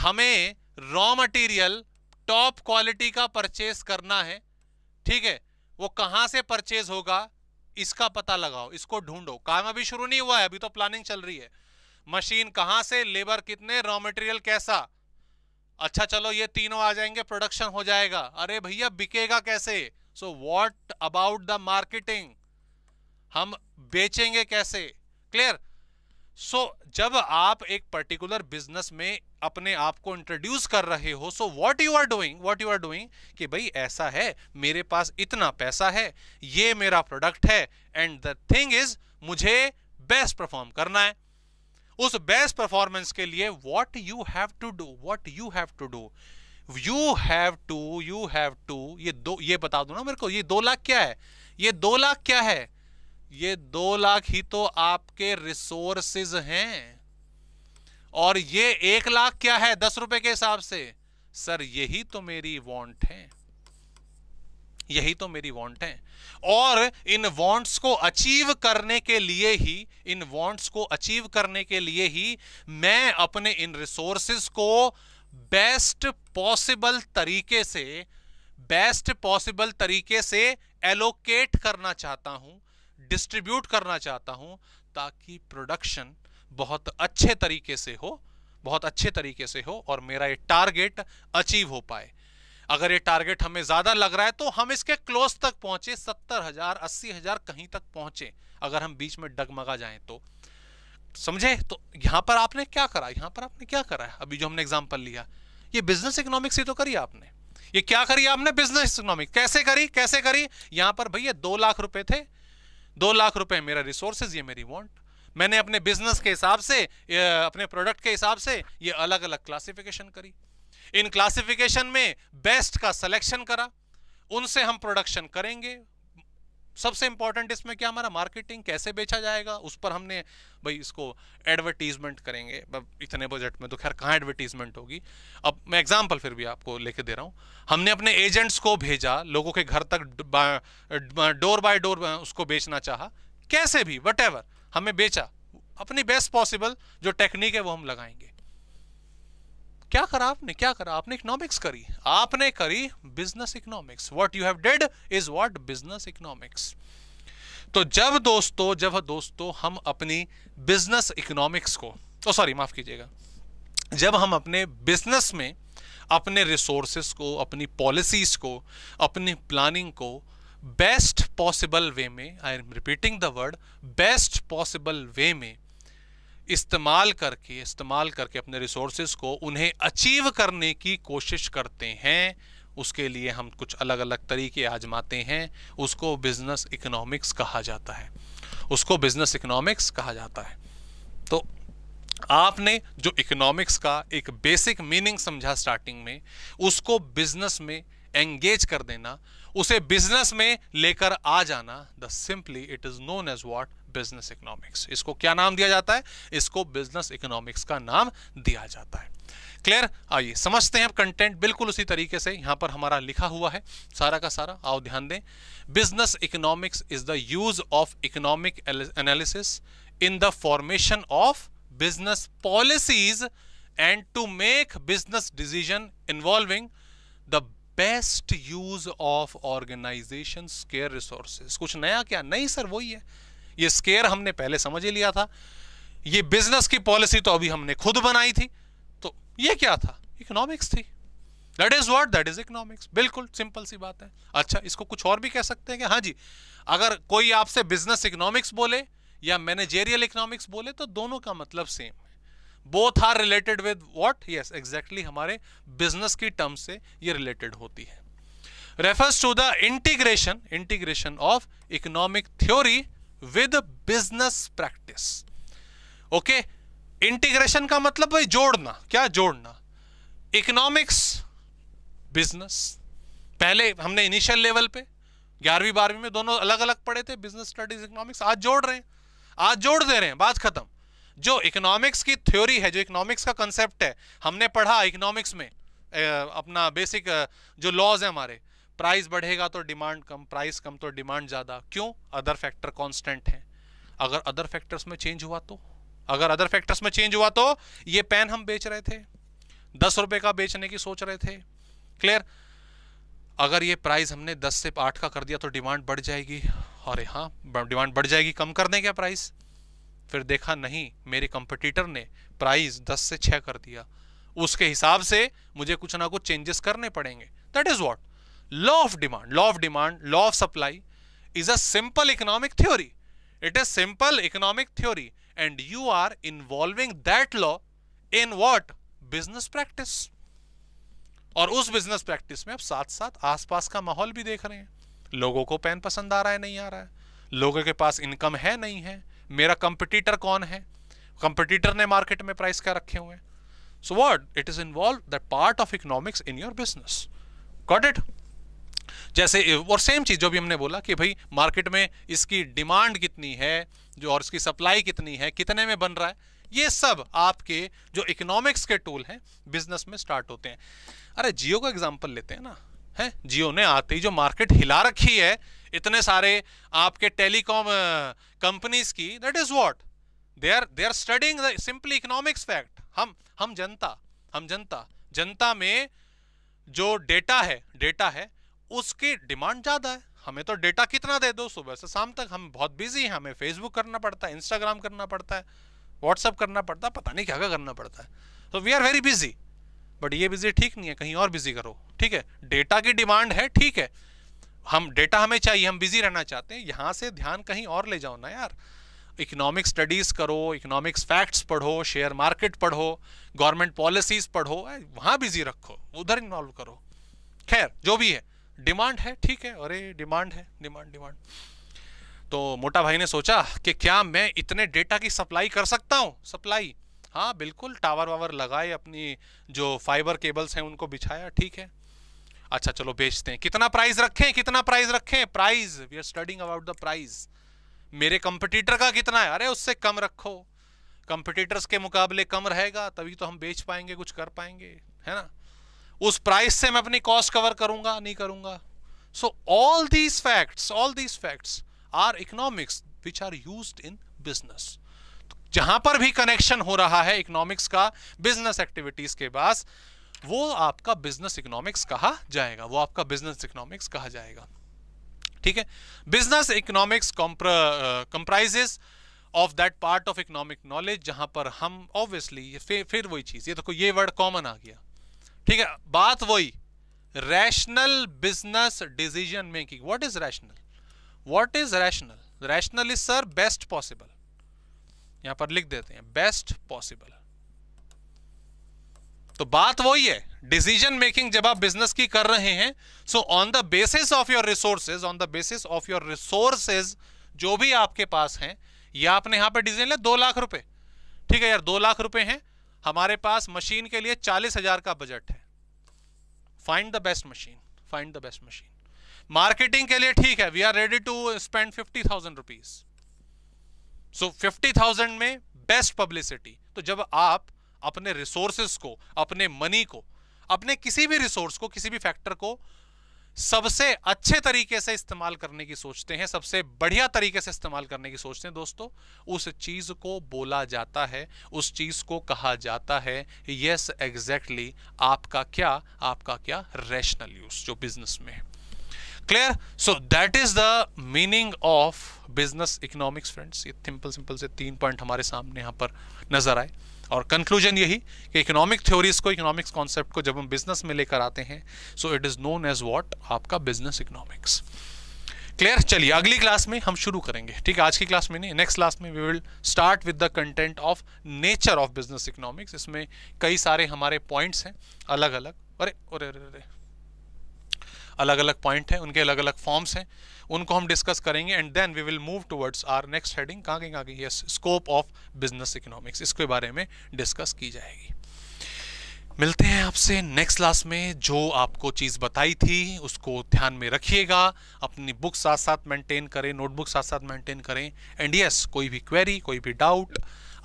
हमें रॉ मटेरियल टॉप क्वालिटी का परचेज करना है ठीक है वो कहाँ से परचेज होगा इसका पता लगाओ इसको ढूंढो काम अभी शुरू नहीं हुआ है अभी तो प्लानिंग चल रही है मशीन कहां से लेबर कितने रॉ मटेरियल कैसा अच्छा चलो ये तीनों आ जाएंगे प्रोडक्शन हो जाएगा अरे भैया बिकेगा कैसे so what about the marketing हम बेचेंगे कैसे क्लियर सो so, जब आप एक पर्टिकुलर बिजनेस में अपने आप को इंट्रोड्यूस कर रहे हो so what you are doing what you are doing कि भाई ऐसा है मेरे पास इतना पैसा है ये मेरा प्रोडक्ट है एंड द थिंग इज मुझे बेस्ट परफॉर्म करना है उस बेस्ट परफॉर्मेंस के लिए what you have to do what you have to do you have to you have to ये दो ये बता दो ना मेरे को ये दो लाख क्या है ये दो लाख क्या है ये दो लाख ही तो आपके रिसोर्सेज हैं और ये एक लाख क्या है दस रुपए के हिसाब से सर यही तो मेरी वांट है यही तो मेरी वांट है और इन वांट्स को अचीव करने के लिए ही इन वांट्स को अचीव करने के लिए ही मैं अपने इन रिसोर्सेज को बेस्ट पॉसिबल तरीके से बेस्ट पॉसिबल तरीके से एलोकेट करना चाहता हूं डिस्ट्रीब्यूट करना चाहता हूं ताकि प्रोडक्शन बहुत अच्छे तरीके से हो बहुत अच्छे तरीके से हो और मेरा ये टारगेट अचीव हो पाए अगर ये टारगेट हमें ज्यादा लग रहा है तो हम इसके क्लोज तक पहुंचे सत्तर हजार अस्सी हजार कहीं तक पहुंचे अगर हम बीच में डगमगा जाए तो समझे तो यहां पर आपने क्या करा यहां पर आपने क्या करा है अभी जो हमने एग्जाम्पल लिया ये बिजनेस इकोनॉमिक्स ही तो करी आपने ये क्या करी आपने बिजनेस इकोनॉमिक कैसे करी कैसे करी यहां पर भैया दो लाख रुपए थे दो लाख रुपए मेरा रिसोर्सेज ये मेरी वॉन्ट मैंने अपने बिजनेस के हिसाब से अपने प्रोडक्ट के हिसाब से ये अलग अलग क्लासिफिकेशन करी इन क्लासिफिकेशन में बेस्ट का सिलेक्शन करा उनसे हम प्रोडक्शन करेंगे सबसे इंपॉर्टेंट इसमें क्या हमारा मार्केटिंग कैसे बेचा जाएगा उस पर हमने भाई इसको एडवर्टीजमेंट करेंगे इतने बजट में तो खैर कहाँ एडवर्टीजमेंट होगी अब मैं एग्जांपल फिर भी आपको लेके दे रहा हूँ हमने अपने एजेंट्स को भेजा लोगों के घर तक डोर बाय डोर उसको बेचना चाह कैसे भी वट हमें बेचा अपनी बेस्ट पॉसिबल जो टेक्निक है वो हम लगाएंगे क्या करा आपने क्या करा आपने इकोनॉमिक्स करी आपने करी business economics what you have dead is what business economics तो जब दोस्तों जब दोस्तों हम अपनी बिजनेस इकोनॉमिक्स को तो सॉरी माफ कीजिएगा जब हम अपने बिजनेस में अपने रिसोर्सेस को अपनी पॉलिसीज को अपनी प्लानिंग को बेस्ट पॉसिबल वे में I am repeating the word best possible way में इस्तेमाल करके इस्तेमाल करके अपने रिसोर्सेज को उन्हें अचीव करने की कोशिश करते हैं उसके लिए हम कुछ अलग अलग तरीके आजमाते हैं उसको बिजनेस इकोनॉमिक्स कहा जाता है उसको बिजनेस इकोनॉमिक्स कहा जाता है तो आपने जो इकोनॉमिक्स का एक बेसिक मीनिंग समझा स्टार्टिंग में उसको बिजनेस में एंगेज कर देना उसे बिजनेस में लेकर आ जाना the simply it is known as what business economics इसको क्या नाम दिया जाता है इसको बिजनेस इकोनॉमिक्स का नाम दिया जाता है क्लियर आइए समझते हैं अब कंटेंट बिल्कुल उसी तरीके से यहां पर हमारा लिखा हुआ है सारा का सारा आओ ध्यान दें business economics is the use of economic analysis in the formation of business policies and to make business decision involving the best use of organisation scarce resources कुछ नया क्या नहीं सर वही है ये स्केयर हमने पहले समझ ही लिया था ये बिजनेस की पॉलिसी तो अभी हमने खुद बनाई थी तो ये क्या था इकोनॉमिक्स थी that is what that is economics बिल्कुल सिंपल सी बात है अच्छा इसको कुछ और भी कह सकते हैं कि हाँ जी अगर कोई आपसे बिजनेस इकोनॉमिक्स बोले या मैनेजेरियल इकोनॉमिक्स बोले तो दोनों का मतलब सेम है both are related with what yes exactly हमारे बिजनेस की टर्म से ये रिलेटेड होती है refers to the integration integration of economic theory with business practice okay integration का मतलब भाई जोड़ना क्या जोड़ना इकोनॉमिक्स बिजनेस पहले हमने इनिशियल लेवल पे ग्यारहवीं बारहवीं में दोनों अलग अलग पढ़े थे बिजनेस स्टडीज इकोनॉमिक्स आज जोड़ रहे हैं आज जोड़ दे रहे हैं बात खत्म जो इकोनॉमिक्स की थ्योरी है जो इकोनॉमिक्स का कंसेप्ट है हमने पढ़ा इकोनॉमिक्स में अपना बेसिक जो लॉज है हमारे प्राइस बढ़ेगा तो डिमांड कम प्राइस कम तो डिमांड ज़्यादा क्यों अदर फैक्टर कांस्टेंट हैं अगर अदर फैक्टर्स में चेंज हुआ तो अगर अदर फैक्टर्स में चेंज हुआ तो ये पेन हम बेच रहे थे दस रुपए का बेचने की सोच रहे थे क्लियर अगर ये प्राइस हमने दस से आठ का कर दिया तो डिमांड बढ़ जाएगी अरे हाँ डिमांड बढ़ जाएगी कम कर दें क्या प्राइस फिर देखा नहीं मेरे कंपटीटर ने प्राइस दस से छः कर दिया उसके हिसाब से मुझे कुछ ना कुछ चेंजेस करने पड़ेंगे that is what law of demand law of demand law of supply is a simple economic theory it is simple economic theory and you are involving that law in what business practice और उस business practice में आप साथ साथ आसपास का माहौल भी देख रहे हैं लोगों को पेन पसंद आ रहा है नहीं आ रहा है लोगों के पास इनकम है नहीं है मेरा कंपटीटर कौन है कंपटीटर ने मार्केट में प्राइस क्या रखे हुए हैं so what it is involve that part of economics in your business got it जैसे और सेम चीज़ जो भी हमने बोला कि भाई मार्केट में इसकी डिमांड कितनी है जो और इसकी सप्लाई कितनी है कितने में बन रहा है ये सब आपके जो इकोनॉमिक्स के टूल हैं बिजनेस में स्टार्ट होते हैं अरे जियो का एग्जाम्पल लेते हैं ना है जियो ने आते ही जो मार्केट हिला रखी है इतने सारे आपके टेलीकॉम कंपनीज की that is what they are they are studying the simply economics fact हम हम जनता हम जनता जनता में जो डेटा है डेटा है उसकी डिमांड ज़्यादा है हमें तो डेटा कितना दे दो सुबह से शाम तक हम बहुत बिजी हैं हमें फेसबुक करना पड़ता है इंस्टाग्राम करना पड़ता है व्हाट्सअप करना पड़ता है पता नहीं क्या क्या करना पड़ता है तो we are very busy but ये बिजी ठीक नहीं है कहीं और बिजी करो ठीक है डेटा की डिमांड है ठीक है हम डेटा हमें चाहिए हम बिजी रहना चाहते हैं यहाँ से ध्यान कहीं और ले जाओ ना यार इकोनॉमिक स्टडीज़ करो इकोनॉमिक्स फैक्ट्स पढ़ो शेयर मार्केट पढ़ो गवर्नमेंट पॉलिसीज़ पढ़ो वहाँ बिजी रखो उधर इन्वॉल्व करो खैर जो भी है डिमांड है ठीक है अरे डिमांड है डिमांड डिमांड तो मोटा भाई ने सोचा कि क्या मैं इतने डेटा की सप्लाई कर सकता हूँ सप्लाई हाँ बिल्कुल टावर वावर लगाए अपनी जो फाइबर केबल्स हैं उनको बिछाया ठीक है अच्छा चलो बेचते हैं कितना प्राइस रखें कितना प्राइस रखें price we are studying about the price मेरे कंपटीटर का कितना है अरे उससे कम रखो कंपटीटर्स के मुकाबले कम रहेगा तभी तो हम बेच पाएंगे कुछ कर पाएंगे है ना उस प्राइस से मैं अपनी कॉस्ट कवर करूंगा नहीं करूंगा so all these facts all these facts are economics which are use in business जहां पर भी कनेक्शन हो रहा है इकोनॉमिक्स का बिजनेस एक्टिविटीज के पास वो आपका बिजनेस इकोनॉमिक्स कहा जाएगा वो आपका बिजनेस इकोनॉमिक्स कहा जाएगा ठीक है business economics comprises of that part of economic knowledge जहां पर हम ऑब्वियसली फिर वही चीज ये देखो ये वर्ड कॉमन आ गया ठीक है बात वही rational business decision making what is rational what is rational rational is sir best possible यहां पर लिख देते हैं बेस्ट पॉसिबल तो बात वही है डिसीजन मेकिंग जब आप बिजनेस की कर रहे हैं so on the basis of your resources on the basis of your resources जो भी आपके पास हैं या आपने यहां पर डिसीजन लिया दो लाख रुपए ठीक है यार दो लाख रुपए हैं हमारे पास मशीन के लिए चालीस हजार का बजट है find the best machine find the best machine marketing के लिए ठीक है we are ready to spend fifty thousand rupees so fifty thousand में बेस्ट पब्लिसिटी तो जब आप अपने रिसोर्सेस को अपने मनी को अपने किसी भी रिसोर्स को किसी भी फैक्टर को सबसे अच्छे तरीके से इस्तेमाल करने की सोचते हैं सबसे बढ़िया तरीके से इस्तेमाल करने की सोचते हैं दोस्तों उस चीज़ को बोला जाता है उस चीज़ को कहा जाता है यस एग्जैक्टली exactly, आपका क्या आपका क्या रैशनल यूज जो बिजनेस में है clear so that is the meaning of business economics friends ये सिंपल सिंपल से तीन पॉइंट हमारे सामने यहां पर नजर आए और कंक्लूजन यही कि इकोनॉमिक थ्योरीज को इकोनॉमिक्स कॉन्सेप्ट को जब हम बिजनेस में लेकर आते हैं so it is known as what आपका बिजनेस इकोनॉमिक्स क्लियर चलिए अगली क्लास में हम शुरू करेंगे ठीक है आज की क्लास में नहीं नेक्स्ट क्लास में we will start with the content of nature of business economics इसमें कई सारे हमारे पॉइंट्स हैं अलग अलग अरे अरे अरे अरे अलग अलग पॉइंट हैं उनके अलग अलग फॉर्म्स हैं उनको हम डिस्कस करेंगे and then we will move towards our next heading कहाँ कहीं कहाँ कहीं yes scope of business economics इसके बारे में डिस्कस की जाएगी मिलते हैं आपसे नेक्स्ट क्लास में जो आपको चीज़ बताई थी उसको ध्यान में रखिएगा अपनी बुक साथ साथ मेंटेन करें नोटबुक साथ साथ मेंटेन करें एंड यस कोई भी क्वेरी कोई भी डाउट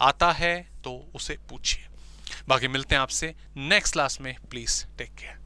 आता है तो उसे पूछिए बाकी मिलते हैं आपसे नेक्स्ट क्लास में प्लीज़ टेक केयर